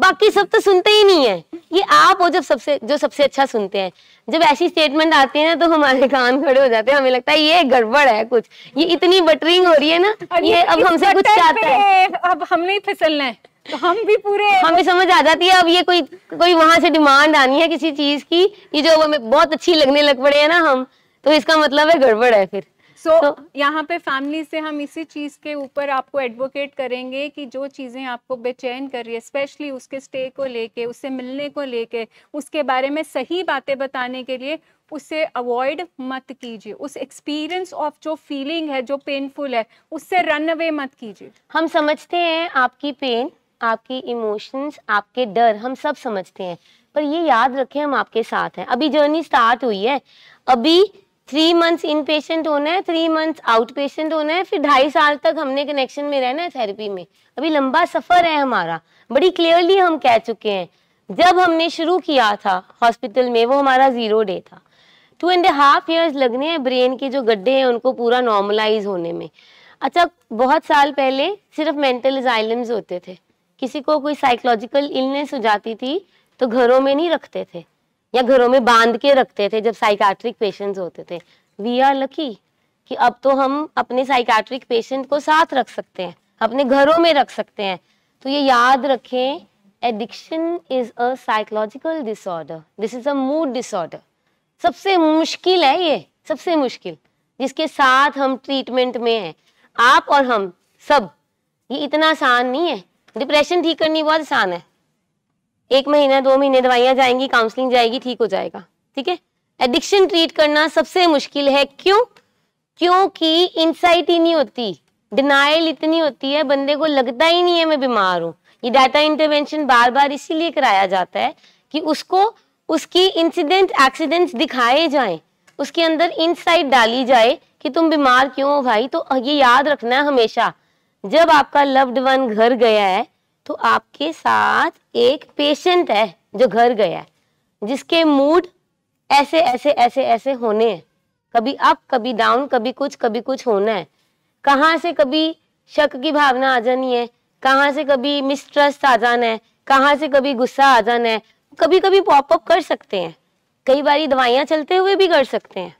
बाकी सब तो सुनते ही नहीं है ये आप हो जब सबसे जो सबसे अच्छा सुनते हैं जब ऐसी स्टेटमेंट आती है ना तो हमारे कान खड़े हो जाते हैं हमें लगता है ये गड़बड़ है कुछ ये इतनी बटरिंग हो रही है ना ये अब हमसे कुछ चाहता है अब हम नहीं फिसलना है तो हम भी पूरे हमें समझ आ जाती है अब ये कोई कोई वहां से डिमांड आनी है किसी चीज की ये जो हमें बहुत अच्छी लगने लग पड़े है ना हम तो इसका मतलब है गड़बड़ है फिर सो so, so, तो यहाँ पे फैमिली से हम इसी चीज़ के ऊपर आपको एडवोकेट करेंगे कि जो चीज़ें आपको बेचैन कर रही है स्पेशली उसके स्टे को लेके उससे मिलने को लेके उसके बारे में सही बातें बताने के लिए उसे अवॉइड मत कीजिए उस एक्सपीरियंस ऑफ जो फीलिंग है जो पेनफुल है उससे रन अवे मत कीजिए हम समझते हैं आपकी पेन आपकी इमोशंस आपके डर हम सब समझते हैं पर ये याद रखें हम आपके साथ हैं अभी जर्नी स्टार्ट हुई है अभी थ्री मंथ्स इन पेशेंट होना है थ्री मंथ्स आउट पेशेंट होना है फिर ढाई साल तक हमने कनेक्शन में रहना है थेरेपी में अभी लंबा सफ़र है हमारा बड़ी क्लियरली हम कह चुके हैं जब हमने शुरू किया था हॉस्पिटल में वो हमारा ज़ीरो डे था टू एंड हाफ ईयर्स लगने हैं ब्रेन के जो गड्ढे हैं उनको पूरा नॉर्मलाइज होने में अच्छा बहुत साल पहले सिर्फ मेंटल जाइलम्स होते थे किसी को कोई साइकोलॉजिकल इलनेस हो जाती थी तो घरों में नहीं रखते थे या घरों में बांध के रखते थे जब साइकाट्रिक पेशेंट्स होते थे वी आर लकी कि अब तो हम अपने साइकाट्रिक पेशेंट को साथ रख सकते हैं अपने घरों में रख सकते हैं तो ये याद रखें addiction is a psychological disorder this is a mood disorder सबसे मुश्किल है ये सबसे मुश्किल जिसके साथ हम ट्रीटमेंट में हैं आप और हम सब ये इतना आसान नहीं है डिप्रेशन ठीक करनी बहुत आसान है एक महीना दो महीने दवाइयाँ जाएंगी काउंसलिंग जाएगी ठीक हो जाएगा ठीक है एडिक्शन ट्रीट करना सबसे मुश्किल है क्यों क्योंकि इंसाइट ही नहीं होती डिनाइल इतनी होती है बंदे को लगता ही नहीं है मैं बीमार हूँ ये डाटा इंटरवेंशन बार बार इसीलिए कराया जाता है कि उसको उसकी इंसिडेंट एक्सीडेंट दिखाए जाए उसके अंदर इंसाइट डाली जाए कि तुम बीमार क्यों हो भाई तो ये याद रखना है हमेशा जब आपका लव्ड वन घर गया है तो आपके साथ एक पेशेंट है जो घर गया है जिसके मूड ऐसे ऐसे ऐसे ऐसे होने हैं कभी अप कभी डाउन कभी कुछ कभी कुछ होना है कहाँ से कभी शक की भावना आ जानी है कहाँ से कभी मिसट्रस्ट आ जाना है कहाँ से कभी गुस्सा आ जाना है कभी कभी पॉपअप कर सकते हैं कई बार दवाइयाँ चलते हुए भी कर सकते हैं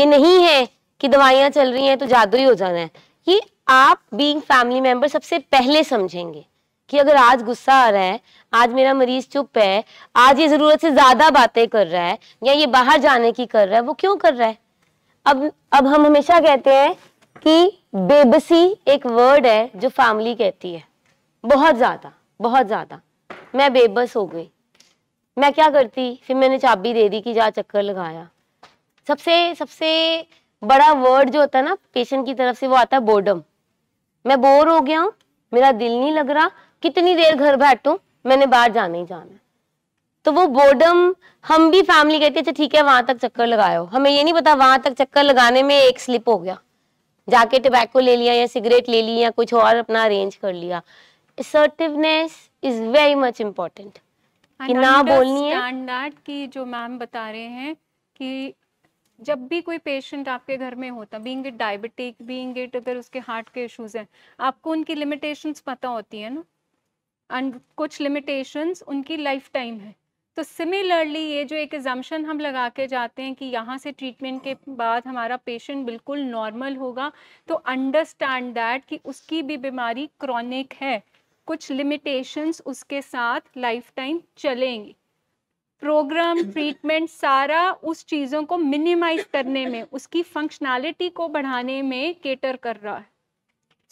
ये नहीं है कि दवाइयाँ चल रही हैं तो जादू ही हो जाना है ये आप बीइंग फैमिली मेंबर सबसे पहले समझेंगे कि अगर आज गुस्सा आ रहा है आज मेरा मरीज चुप है आज ये ज़रूरत से ज़्यादा बातें कर रहा है या ये बाहर जाने की कर रहा है वो क्यों कर रहा है अब अब हम हमेशा कहते हैं कि बेबसी एक वर्ड है जो फैमिली कहती है बहुत ज़्यादा बहुत ज़्यादा मैं बेबस हो गई मैं क्या करती फिर मैंने चाबी दे दी कि जा चक्कर लगाया सबसे सबसे बड़ा वर्ड जो होता है ना पेशेंट की तरफ से वो आता है बोर्डम मैं बोर हो गया हूँ मेरा दिल नहीं लग रहा कितनी देर घर बैठू मैंने बाहर जाना ही जाना तो वो बोर्डम हम भी फैमिली कहती है अच्छा, ठीक है वहां तक चक्कर लगाओ हमें ये नहीं पता वहां तक चक्कर लगाने में एक स्लिप हो गया जाके टबैको ले लिया या सिगरेट ले लिया या कुछ और अपना अरेंज कर लिया assertiveness is very much important ना बोलनी है that कि जो मैम बता रहे हैं कि जब भी कोई पेशेंट आपके घर में होता being it diabetic being it अगर उसके हार्ट के इश्यूज हैं आपको उनकी लिमिटेशंस पता होती है ना एंड कुछ लिमिटेशंस उनकी लाइफ टाइम है तो सिमिलरली ये जो एक एग्जाम्शन हम लगा के जाते हैं कि यहाँ से ट्रीटमेंट के बाद हमारा पेशेंट बिल्कुल नॉर्मल होगा तो अंडरस्टैंड दैट कि उसकी भी बीमारी क्रॉनिक है कुछ लिमिटेशंस उसके साथ लाइफ टाइम चलेंगी प्रोग्राम ट्रीटमेंट *coughs* सारा उस चीज़ों को मिनिमाइज करने में उसकी फंक्शनैलिटी को बढ़ाने में केटर कर रहा है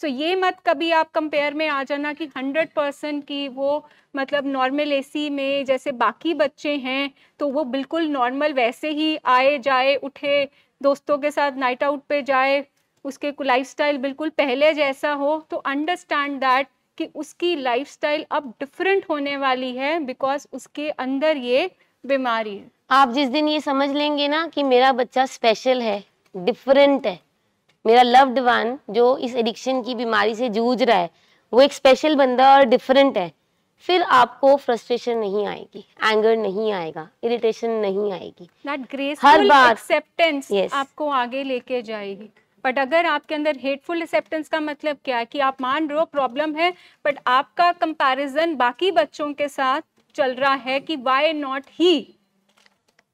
सो ये मत कभी आप कंपेयर में आ जाना कि 100 परसेंट की वो मतलब नॉर्मल एसी में जैसे बाकी बच्चे हैं तो वो बिल्कुल नॉर्मल वैसे ही आए जाए उठे दोस्तों के साथ नाइट आउट पे जाए उसके लाइफ स्टाइल बिल्कुल पहले जैसा हो तो अंडरस्टैंड दैट कि उसकी लाइफ स्टाइल अब डिफरेंट होने वाली है बिकॉज उसके अंदर ये बीमारी है आप जिस दिन ये समझ लेंगे ना कि मेरा बच्चा स्पेशल है डिफरेंट है मेरा लव्ड वन जो इस एडिक्शन की बीमारी से जूझ रहा है वो एक स्पेशल बंदा और डिफरेंट है फिर आपको फ्रस्ट्रेशन नहीं आएगी एंगर नहीं आएगा इरिटेशन नहीं आएगी हर बार एक्सेप्टेंस yes. आपको आगे लेके जाएगी बट अगर आपके अंदर हेटफुल एक्सेप्टेंस का मतलब क्या है कि आप मान रहे हो प्रॉब्लम है बट आपका कंपैरिजन बाकी बच्चों के साथ चल रहा है कि वाई नॉट ही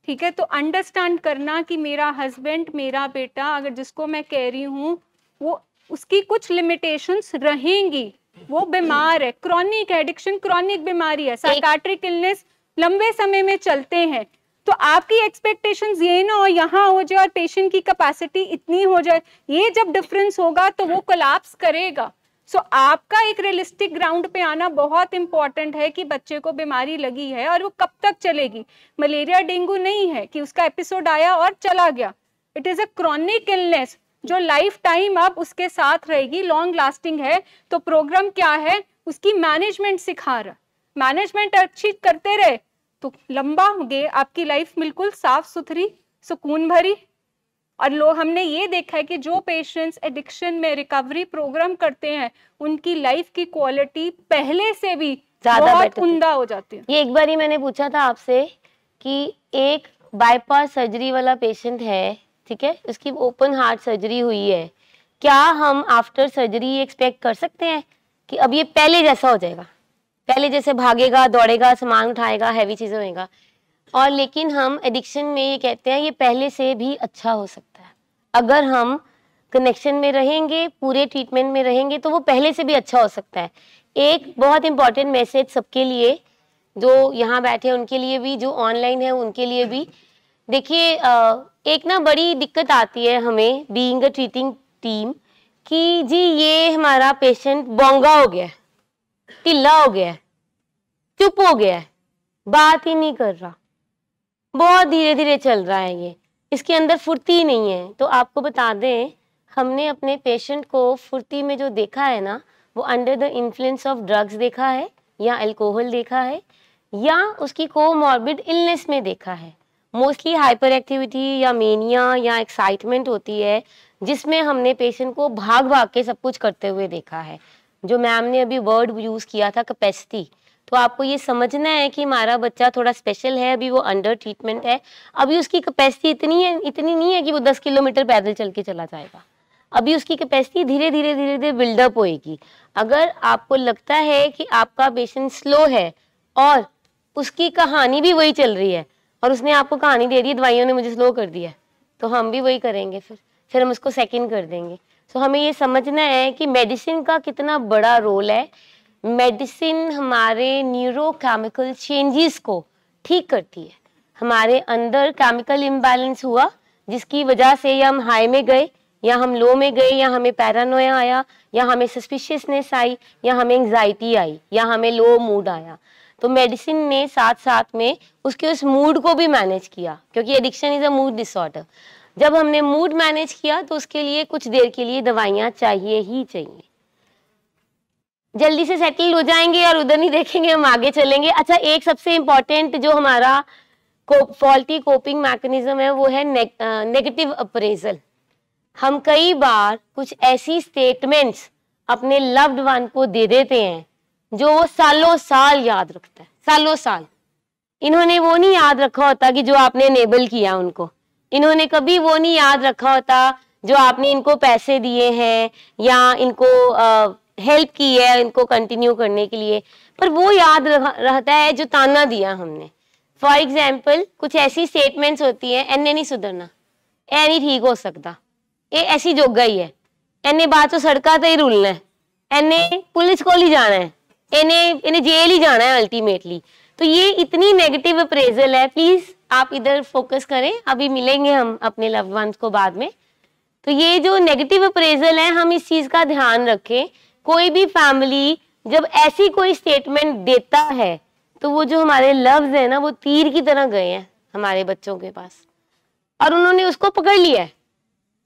ठीक है तो अंडरस्टैंड करना कि मेरा हस्बैंड मेरा बेटा अगर जिसको मैं कह रही हूँ वो उसकी कुछ लिमिटेशंस रहेंगी वो बीमार है क्रॉनिक एडिक्शन क्रॉनिक बीमारी है साइकाट्रिक इलनेस लंबे समय में चलते हैं तो आपकी एक्सपेक्टेशंस ये ना हो यहाँ हो जाए और पेशेंट की कैपेसिटी इतनी हो जाए ये जब डिफरेंस होगा तो वो कोलैप्स करेगा सो so, आपका एक रियलिस्टिक ग्राउंड पे आना बहुत इंपॉर्टेंट है कि बच्चे को बीमारी लगी है और वो कब तक चलेगी मलेरिया डेंगू नहीं है कि उसका एपिसोड आया और चला गया it is a chronic illness जो लाइफ टाइम आप उसके साथ रहेगी लॉन्ग लास्टिंग है तो प्रोग्राम क्या है उसकी मैनेजमेंट सिखा रहा मैनेजमेंट अच्छी करते रहे तो लंबा हो गए आपकी लाइफ बिल्कुल साफ सुथरी सुकून भरी और लोग हमने ये देखा है कि जो पेशेंट्स एडिक्शन में रिकवरी प्रोग्राम करते हैं उनकी लाइफ की क्वालिटी पहले से भी ज्यादा उमदा हो जाती है ये एक बार ही मैंने पूछा था आपसे कि एक बाईपास सर्जरी वाला पेशेंट है ठीक है उसकी ओपन हार्ट सर्जरी हुई है क्या हम आफ्टर सर्जरी एक्सपेक्ट कर सकते हैं कि अब ये पहले जैसा हो जाएगा पहले जैसे भागेगा दौड़ेगा सामान उठाएगा हैवी चीज़ें होएगा और लेकिन हम एडिक्शन में ये कहते हैं ये पहले से भी अच्छा हो सकता अगर हम कनेक्शन में रहेंगे पूरे ट्रीटमेंट में रहेंगे तो वो पहले से भी अच्छा हो सकता है एक बहुत इंपॉर्टेंट मैसेज सबके लिए जो यहाँ बैठे हैं उनके लिए भी जो ऑनलाइन है उनके लिए भी देखिए एक ना बड़ी दिक्कत आती है हमें बीइंग अ ट्रीटिंग टीम कि जी ये हमारा पेशेंट बोंगा हो गया है टिल्ला हो गया है चुप हो गया है बात ही नहीं कर रहा बहुत धीरे धीरे चल रहा है ये इसके अंदर फुर्ती ही नहीं है तो आपको बता दें हमने अपने पेशेंट को फुर्ती में जो देखा है ना वो under the influence of drugs देखा है या अल्कोहल देखा है या उसकी कोमॉर्बिड इलनेस में देखा है मोस्टली हाइपर एक्टिविटी या मेनिया या एक्साइटमेंट होती है जिसमें हमने पेशेंट को भाग भाग के सब कुछ करते हुए देखा है जो मैम ने अभी वर्ड यूज़ किया था कैपेसिटी तो आपको ये समझना है कि हमारा बच्चा थोड़ा स्पेशल है अभी वो अंडर ट्रीटमेंट है अभी उसकी कैपेसिटी इतनी है इतनी नहीं है कि वो दस किलोमीटर पैदल चल के चला जाएगा अभी उसकी कैपेसिटी धीरे धीरे धीरे धीरे बिल्डअप होएगी अगर आपको लगता है कि आपका पेशेंट स्लो है और उसकी कहानी भी वही चल रही है और उसने आपको कहानी दे दी दवाइयों ने मुझे स्लो कर दिया तो हम भी वही करेंगे फिर फिर हम उसको सेकेंड कर देंगे सो तो हमें ये समझना है कि मेडिसिन का कितना बड़ा रोल है मेडिसिन हमारे न्यूरोकेमिकल चेंजेस को ठीक करती है हमारे अंदर केमिकल इम्बैलेंस हुआ जिसकी वजह से या हम हाई में गए या हम लो में गए या हमें पैरानोया आया या हमें सस्पिशियसनेस आई या हमें एंग्जाइटी आई या हमें लो मूड आया तो मेडिसिन ने साथ साथ में उसके उस मूड को भी मैनेज किया क्योंकि addiction is a mood disorder जब हमने मूड मैनेज किया तो उसके लिए कुछ देर के लिए दवाइयाँ चाहिए ही चाहिए जल्दी से सेटल हो जाएंगे और उधर नहीं देखेंगे हम आगे चलेंगे अच्छा एक सबसे इम्पोर्टेंट जो हमारा फॉल्टी कोपिंग मैकेनिज्म है वो है ने, नेगेटिव अप्रेजल हम कई बार कुछ ऐसी स्टेटमेंट्स अपने लव्ड वन को दे देते हैं जो वो सालों साल याद रखता है सालों साल इन्होंने वो नहीं याद रखा होता कि जो आपने नेबल किया उनको इन्होंने कभी वो नहीं याद रखा होता जो आपने इनको पैसे दिए हैं या इनको आ, हेल्प की है इनको कंटिन्यू करने के लिए पर वो याद रह, रहता है जो ताना दिया हमने फॉर एग्जाम्पल कुछ ऐसी स्टेटमेंट्स होती है एने नहीं सुधरना ए नहीं ठीक हो सकता ये ऐसी जोगा ही है एने बाद तो सड़का तो ही रुलना है एने पुलिस को ही जाना है एने इन्हें जेल ही जाना है अल्टीमेटली तो ये इतनी नेगेटिव अप्रेजल है प्लीज आप इधर फोकस करें अभी मिलेंगे हम अपने लव वंस को बाद में तो ये जो नेगेटिव अप्रेजल है हम इस चीज का ध्यान रखें कोई भी फैमिली जब ऐसी कोई स्टेटमेंट देता है तो वो जो हमारे लव्स है ना वो तीर की तरह गए हैं हमारे बच्चों के पास और उन्होंने उसको पकड़ लिया है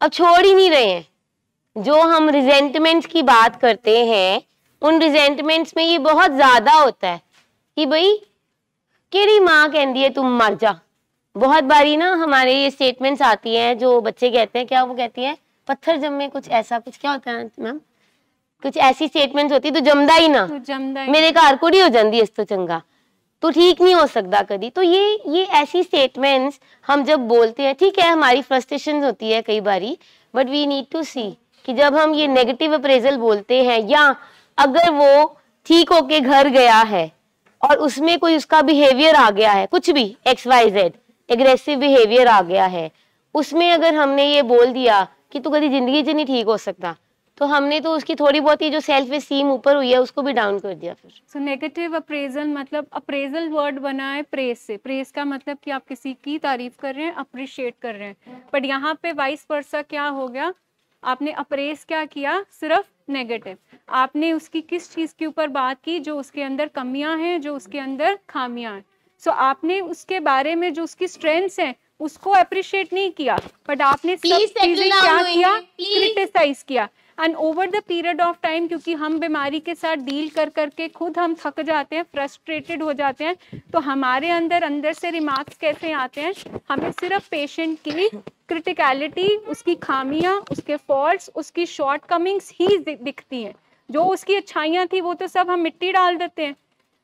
अब छोड़ ही नहीं रहे हैं जो हम रिजेंटमेंट्स की बात करते हैं उन रिजेंटमेंट्स में ये बहुत ज़्यादा होता है कि भाई केरी माँ कहती है तुम मर जा बहुत बारी ना हमारे ये स्टेटमेंट्स आती हैं जो बच्चे कहते हैं क्या वो कहती हैं पत्थर जमे कुछ ऐसा कुछ क्या होता है मैम कुछ ऐसी स्टेटमेंट होती तो जमदा ही ना तो जमदा मेरे घर ਮੇਰੇ ਘਰ ਕੁੜੀ ਹੋ ਜਾਂਦੀ ਇਸ ਤੋਂ तो ठीक नहीं हो सकता कभी तो ये ये ऐसी स्टेटमेंट्स हम जब बोलते हैं ठीक है हमारी फ्रस्ट्रेशन होती है कई बारी but we need to see कि जब हम ये नेगेटिव अप्रेजल बोलते हैं या अगर वो ठीक होके घर गया है और उसमें कोई उसका बिहेवियर आ गया है कुछ भी X Y Z aggressive behaviour आ गया है उसमें अगर हमने ये बोल दिया कि तू कभी जिंदगी से नहीं ठीक हो सकता तो हमने तो उसकी थोड़ी बहुत ही जो सेल्फ स्टीम ऊपर हुई है उसको भी डाउन कर दिया फिर सो नेगेटिव अप्रेजल मतलब अप्रेजल वर्ड बना है प्रेस से प्रेस का मतलब कि आप किसी की तारीफ कर रहे हैं अप्रिशिएट कर रहे हैं बट यहाँ पे वाइस वर्सा क्या हो गया आपने अप्रेस क्या किया सिर्फ नेगेटिव आपने उसकी किस चीज़ के ऊपर बात की जो उसके अंदर कमियां हैं जो उसके अंदर खामियां हैं सो so, आपने उसके बारे में जो उसकी स्ट्रेंथ्स हैं उसको अप्रिशिएट नहीं किया बट आपने सब चीजें क्या किया क्रिटिसाइज किया and over the period of time क्योंकि हम बीमारी के साथ डील कर करके खुद हम थक जाते हैं फ्रस्ट्रेटेड हो जाते हैं तो हमारे अंदर अंदर से रिमार्क्स कैसे आते हैं हमें सिर्फ पेशेंट की क्रिटिकलिटी उसकी खामियां उसके फॉल्ट उसकी शॉर्ट कमिंग्स ही दिखती हैं जो उसकी अच्छाइयाँ थी वो तो सब हम मिट्टी डाल देते हैं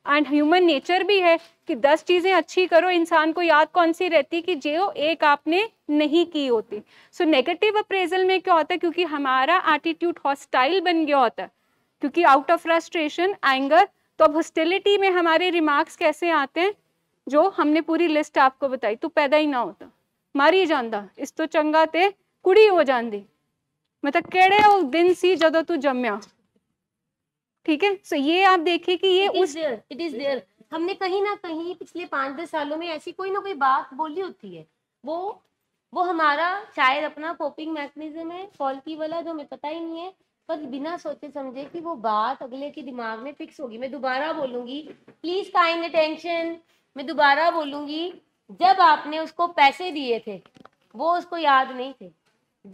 एंड ह्यूमन नेचर भी है कि दस चीज़ें अच्छी करो इंसान को याद कौन सी रहती कि जो एक आपने नहीं की होती सो नेगेटिव अप्रेजल में क्या होता है क्योंकि हमारा एटीट्यूड हॉस्टाइल बन गया होता है क्योंकि आउट ऑफ फ्रस्ट्रेशन एंगर तो अब हॉस्टिलिटी में हमारे रिमार्क्स कैसे आते हैं जो हमने पूरी लिस्ट आपको बताई तू पैदा ही ना होता मारी ही जाता इस तो चंगा ਕੁੜੀ कुड़ी हो जाती मतलब ਉਹ दिन सी जो तू जमया ठीक है सो ये आप देखिए कि ये उस इट इज देयर हमने कहीं ना कहीं पिछले पांच दस सालों में ऐसी कोई ना कोई बात बोली होती है वो वो हमारा शायद अपना कोपिंग मैकेनिज्म है फॉल्टी वाला जो हमें पता ही नहीं है पर बिना सोचे समझे कि वो बात अगले के दिमाग में फिक्स होगी मैं दोबारा बोलूंगी प्लीज काइंड अटेंशन मैं दोबारा बोलूंगी जब आपने उसको पैसे दिए थे वो उसको याद नहीं थे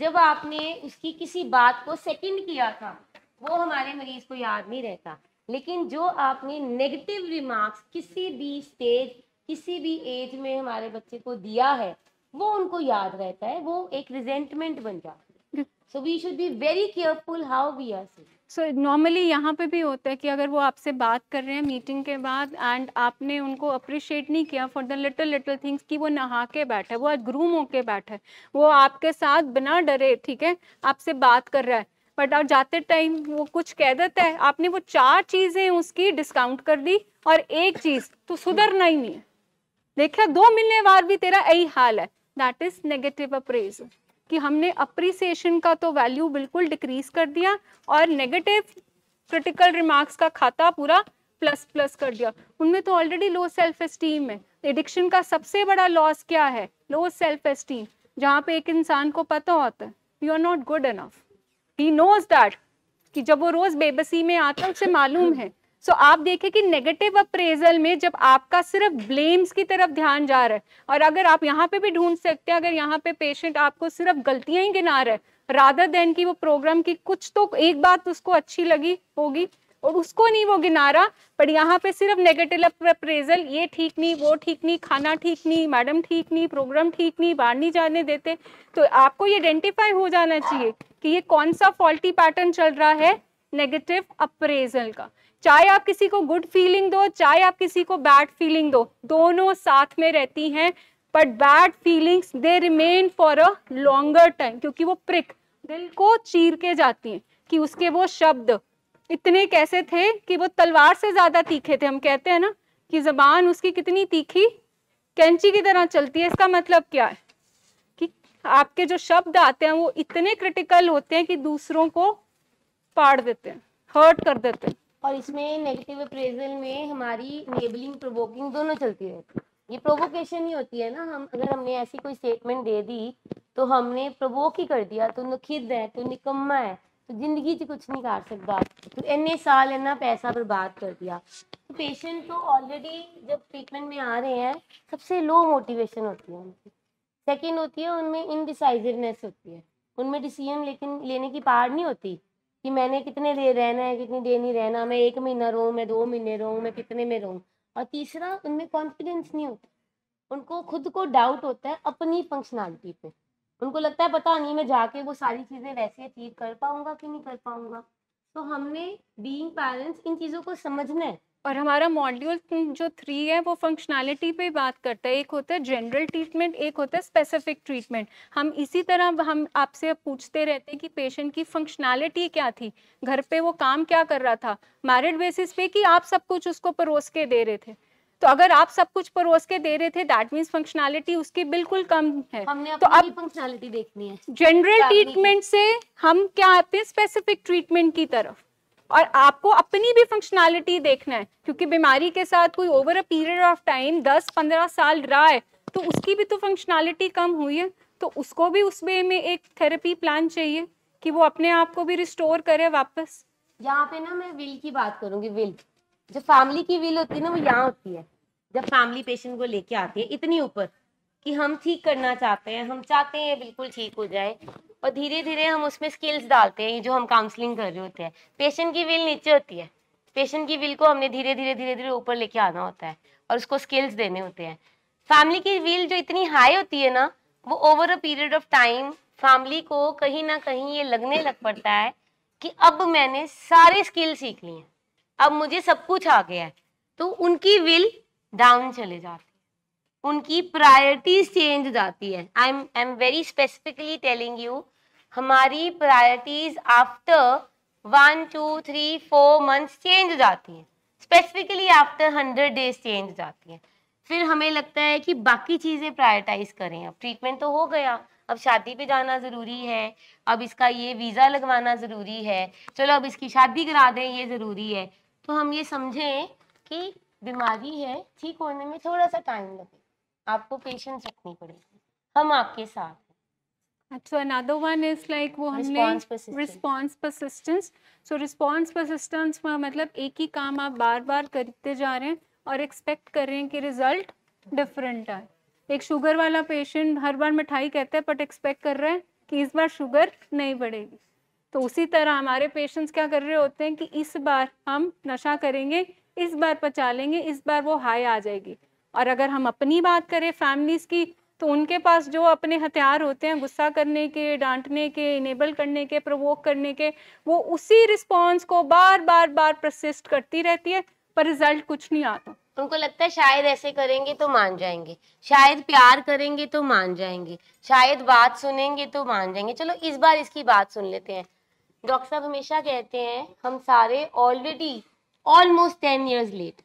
जब आपने उसकी किसी बात को सेकंड किया था वो हमारे मरीज को याद नहीं रहता लेकिन जो आपने नेगेटिव रिमार्क्स किसी भी स्टेज किसी भी एज में हमारे बच्चे को दिया है वो उनको याद रहता है वो एक रिजेंटमेंट बन जाता है so we should be very careful how we are see so normally यहाँ पे भी होता है कि अगर वो आपसे बात कर रहे हैं मीटिंग के बाद एंड आपने उनको अप्रिशिएट नहीं किया for the little little things कि वो नहा के बैठे वो आज ग्रूम होके बैठे वो आपके साथ बिना डरे ठीक है आपसे बात कर रहा है बट और जाते टाइम वो कुछ कह देता है आपने वो चार चीज़ें उसकी डिस्काउंट कर दी और एक चीज़ तो सुधरना ही नहीं है देखा दो मिलने बार भी तेरा यही हाल है दैट इज़ नेगेटिव अप्रेज कि हमने अप्रिसिएशन का तो वैल्यू बिल्कुल डिक्रीज कर दिया और नेगेटिव क्रिटिकल रिमार्क्स का खाता पूरा प्लस प्लस कर दिया उनमें तो ऑलरेडी लो सेल्फ एस्टीम है एडिक्शन का सबसे बड़ा लॉस क्या है लो सेल्फ एस्टीम जहाँ पे एक इंसान को पता होता है you are not good enough he knows that कि जब वो रोज बेबसी में आता है उसे मालूम है सो so, आप देखें कि नेगेटिव अप्रेजल में जब आपका सिर्फ ब्लेम्स की तरफ ध्यान जा रहा है और अगर आप यहाँ पे भी ढूंढ सकते हैं अगर यहाँ पे पेशेंट आपको सिर्फ गलतियां ही गिना रहा है राधा देन की वो प्रोग्राम की कुछ तो एक बात उसको अच्छी लगी होगी और उसको नहीं वो गिना रहा पर यहाँ पे सिर्फ नेगेटिव अप्रेजल ये ठीक नहीं वो ठीक नहीं खाना ठीक नहीं मैडम ठीक नहीं प्रोग्राम ठीक नहीं बाहर नहीं जाने देते तो आपको ये आइडेंटिफाई हो जाना चाहिए कि ये कौन सा फॉल्टी पैटर्न चल रहा है नेगेटिव अप्रेजल का चाहे आप किसी को गुड फीलिंग दो चाहे आप किसी को बैड फीलिंग दो दोनों साथ में रहती हैं but bad feelings they remain for a longer time क्योंकि वो प्रिक दिल को चीर के जाती हैं कि उसके वो शब्द इतने कैसे थे कि वो तलवार से ज़्यादा तीखे थे हम कहते हैं ना कि ज़बान उसकी कितनी तीखी कैंची की तरह चलती है इसका मतलब क्या है कि आपके जो शब्द आते हैं वो इतने क्रिटिकल होते हैं कि दूसरों को पाड़ देते हैं हर्ट कर देते हैं और इसमें नेगेटिव अप्रेजल में हमारी नेबलिंग प्रोवोकिंग दोनों चलती रहती है ये प्रोवोकेशन ही होती है ना हम अगर हमने ऐसी कोई स्टेटमेंट दे दी तो हमने प्रोवोक ही कर दिया तो नखिद है तो निकम्मा है तो जिंदगी च कुछ नहीं कर सकता तो इन्ने साल इन्ना पैसा बर्बाद कर दिया तो पेशेंट तो ऑलरेडी जब ट्रीटमेंट में आ रहे हैं सबसे लो मोटिवेशन होती है उनकी सेकेंड होती है उनमें इनडिसाइजिवनेस होती है उनमें डिसीजन लेकिन लेने की पार नहीं होती कि मैंने कितने देर रहना है कितनी देर नहीं रहना मैं एक महीना रहूँ मैं दो महीने रहूँ मैं कितने में रहूँ और तीसरा उनमें कॉन्फिडेंस नहीं होता उनको खुद को डाउट होता है अपनी फंक्शनैलिटी पे उनको लगता है पता नहीं मैं जाके वो सारी चीज़ें वैसे अचीव कर पाऊंगा कि नहीं कर पाऊंगा तो हमने बीइंग पेरेंट्स इन चीज़ों को समझना है और हमारा मॉड्यूल जो थ्री है वो फंक्शनैलिटी पे बात करता है एक होता है जनरल ट्रीटमेंट एक होता है स्पेसिफिक ट्रीटमेंट हम इसी तरह हम आपसे पूछते रहते हैं कि पेशेंट की फंक्शनैलिटी क्या थी घर पे वो काम क्या कर रहा था मैरिड बेसिस पे कि आप सब कुछ उसको परोस के दे रहे थे तो अगर आप सब कुछ परोस के दे रहे थे दैट मीन फंक्शनैलिटी उसकी बिल्कुल कम है हमने तो अब फंक्शनैलिटी देखनी है जनरल ट्रीटमेंट से हम क्या आते हैं स्पेसिफिक ट्रीटमेंट की तरफ और आपको अपनी भी फंक्शनैलिटी देखना है क्योंकि बीमारी के साथ कोई over a period of time दस पंद्रह साल रहा है तो उसकी भी तो फंक्शनैलिटी कम हुई है तो उसको भी उस वे में एक थेरेपी प्लान चाहिए कि वो अपने आप को भी रिस्टोर करे वापस यहाँ पे ना मैं विल की बात करूंगी विल जो फैमिली की विल होती है ना वो यहाँ होती है जब फैमिली पेशेंट को लेके आती है इतनी ऊपर कि हम ठीक करना चाहते हैं हम चाहते हैं बिल्कुल ठीक हो जाए और धीरे धीरे हम उसमें स्किल्स डालते हैं जो हम काउंसलिंग कर रहे होते हैं पेशेंट की विल नीचे होती है पेशेंट की विल को हमने धीरे धीरे धीरे धीरे ऊपर लेके आना होता है और उसको स्किल्स देने होते हैं फैमिली की विल जो इतनी हाई होती है ना वो over a period of time family को कहीं ना कहीं ये लगने लग पड़ता है कि अब मैंने सारे स्किल सीख लिए हैं अब मुझे सब कुछ आ गया है तो उनकी विल डाउन चले जाती है उनकी प्रायोरिटी चेंज जाती है I am I am very specifically telling you हमारी priorities after one two three four months change जाती है specifically after hundred days change जाती है फिर हमें लगता है कि बाकी चीज़ें प्रायोरिटाइज करें अब ट्रीटमेंट तो हो गया अब शादी पे जाना ज़रूरी है अब इसका ये वीज़ा लगवाना ज़रूरी है चलो अब इसकी शादी करा दें ये ज़रूरी है तो हम ये समझें कि बीमारी है ठीक होने में थोड़ा सा टाइम लगे आपको पेशेंस रखनी पड़ेगी हम आपके साथ So अच्छा, another one is like वो हमने response persistence. So response persistence मतलब एक ही काम आप बार बार करते जा रहे हैं और एक्सपेक्ट कर रहे हैं कि रिजल्ट डिफरेंट आए एक शुगर वाला पेशेंट हर बार मिठाई कहता है बट एक्सपेक्ट कर रहे हैं कि इस बार शुगर नहीं बढ़ेगी तो उसी तरह हमारे पेशेंट्स क्या कर रहे होते हैं कि इस बार हम नशा करेंगे इस बार पचा लेंगे इस बार वो हाई आ जाएगी और अगर हम अपनी बात करें फैमिलीज़ की तो उनके पास जो अपने हथियार होते हैं गुस्सा करने के डांटने के इनेबल करने के प्रवोक करने के वो उसी रिस्पॉन्स को बार बार बार प्रसिस्ट करती रहती है पर रिजल्ट कुछ नहीं आता उनको लगता है शायद ऐसे करेंगे तो मान जाएंगे शायद प्यार करेंगे तो मान जाएंगे शायद बात सुनेंगे तो मान जाएंगे चलो इस बार इसकी बात सुन लेते हैं डॉक्टर साहब हमेशा कहते हैं हम सारे already almost ten years late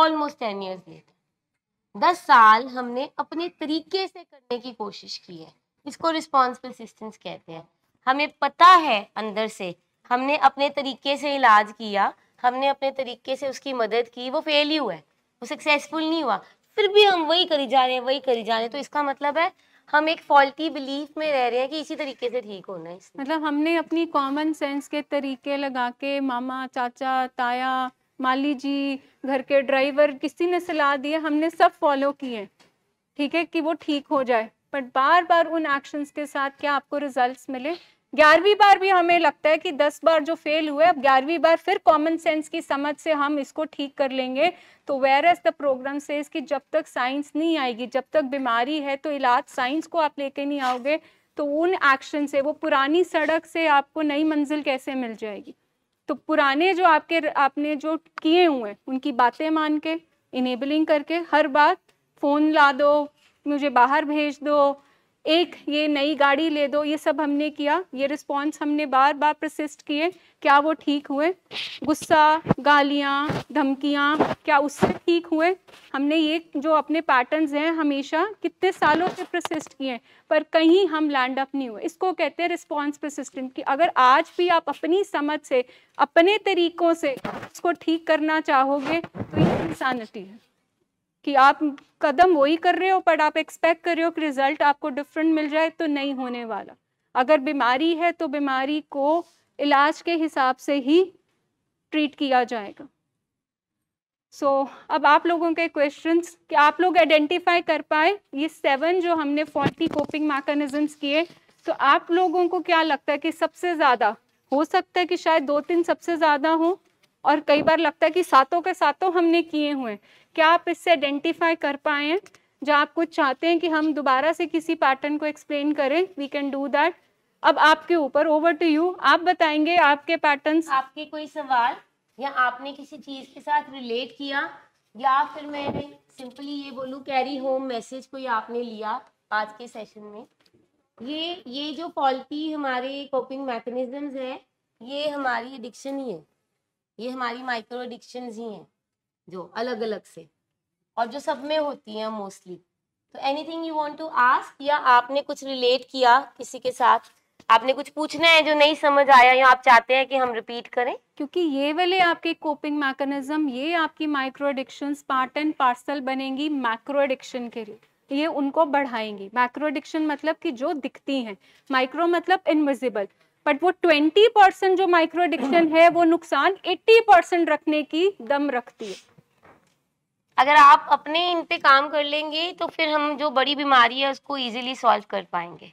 almost ten years late दस साल हमने अपने तरीके से करने की कोशिश की है इसको रिस्पॉन्सिबल परसिस्टेंस कहते हैं हमें पता है अंदर से हमने अपने तरीके से इलाज किया हमने अपने तरीके से उसकी मदद की वो फेल ही हुआ है वो सक्सेसफुल नहीं हुआ फिर भी हम वही करी जा रहे हैं वही करी जा रहे हैं तो इसका मतलब है हम एक फॉल्टी बिलीफ में रह रहे हैं कि इसी तरीके से ठीक होना है मतलब हमने अपनी कॉमन सेंस के तरीके लगा के मामा चाचा ताया माली जी घर के ड्राइवर किसी ने सलाह दी है हमने सब फॉलो किए ठीक है कि वो ठीक हो जाए बट बार बार उन एक्शंस के साथ क्या आपको रिजल्ट्स मिले ग्यारहवीं बार भी हमें लगता है कि दस बार जो फेल हुए अब ग्यारहवीं बार फिर कॉमन सेंस की समझ से हम इसको ठीक कर लेंगे तो वेर एज द प्रोग्राम से इसकी जब तक साइंस नहीं आएगी जब तक बीमारी है तो इलाज साइंस को आप लेके नहीं आओगे तो उन एक्शन से वो पुरानी सड़क से आपको नई मंजिल कैसे मिल जाएगी तो पुराने जो आपके आपने जो किए हुए हैं उनकी बातें मान के इनेबलिंग करके हर बात फ़ोन ला दो मुझे बाहर भेज दो एक ये नई गाड़ी ले दो ये सब हमने किया ये रिस्पॉन्स हमने बार बार प्रसिस्ट किए क्या वो ठीक हुए गुस्सा गालियाँ धमकियाँ क्या उससे ठीक हुए हमने ये जो अपने पैटर्न्स हैं हमेशा कितने सालों से प्रसिस्ट किए पर कहीं हम लैंड अप नहीं हुए इसको कहते हैं रिस्पॉन्स प्रसिस्टेंट कि अगर आज भी आप अपनी समझ से अपने तरीक़ों से उसको ठीक करना चाहोगे तो ये इंसानिटी है कि आप कदम वही कर रहे हो बट आप एक्सपेक्ट कर रहे हो कि रिजल्ट आपको डिफरेंट मिल जाए तो नहीं होने वाला अगर बीमारी है तो बीमारी को इलाज के हिसाब से ही ट्रीट किया जाएगा सो so, अब आप लोगों के क्वेश्चंस कि आप लोग आइडेंटिफाई कर पाए ये सेवन जो हमने फॉल्टी कोपिंग मैकेनिज्म्स किए तो आप लोगों को क्या लगता है कि सबसे ज़्यादा हो सकता है कि शायद दो तीन सबसे ज़्यादा हो और कई बार लगता है कि सातों के सातों हमने किए हुए क्या आप इससे आइडेंटिफाई कर पाए हैं जो आप कुछ चाहते हैं कि हम दोबारा से किसी पैटर्न को एक्सप्लेन करें वी कैन डू दैट अब आपके ऊपर ओवर टू यू आप बताएंगे आपके पैटर्न आपके कोई सवाल या आपने किसी चीज के साथ रिलेट किया या फिर मैंने सिंपली ये बोलूँ कैरी होम मैसेज कोई आपने लिया आज के सेशन में ये ये जो पॉलिटी हमारे कोपिंग मैकेनिज्म हैं ये हमारी एडिक्शन ही है ये हमारी माइक्रो एडिक्शन ही हैं जो अलग अलग से और जो सब में होती हैं मोस्टली तो anything you want to ask या आपने कुछ रिलेट किया किसी के साथ आपने कुछ पूछना है जो नहीं समझ आया या आप चाहते हैं कि हम रिपीट करें क्योंकि ये वाले आपके कोपिंग मैकेनिज्म ये आपकी micro addiction part and parcel बनेंगी मैक्रो एडिक्शन के लिए ये उनको बढ़ाएंगी मैक्रो एडिक्शन मतलब कि जो दिखती हैं माइक्रो मतलब इनविजिबल बट वो ट्वेंटी परसेंट जो माइक्रो एडिक्शन है वो नुकसान एट्टी परसेंट रखने की दम रखती है अगर आप अपने इन पे काम कर लेंगे तो फिर हम जो बड़ी बीमारी है उसको इजीली सॉल्व कर पाएंगे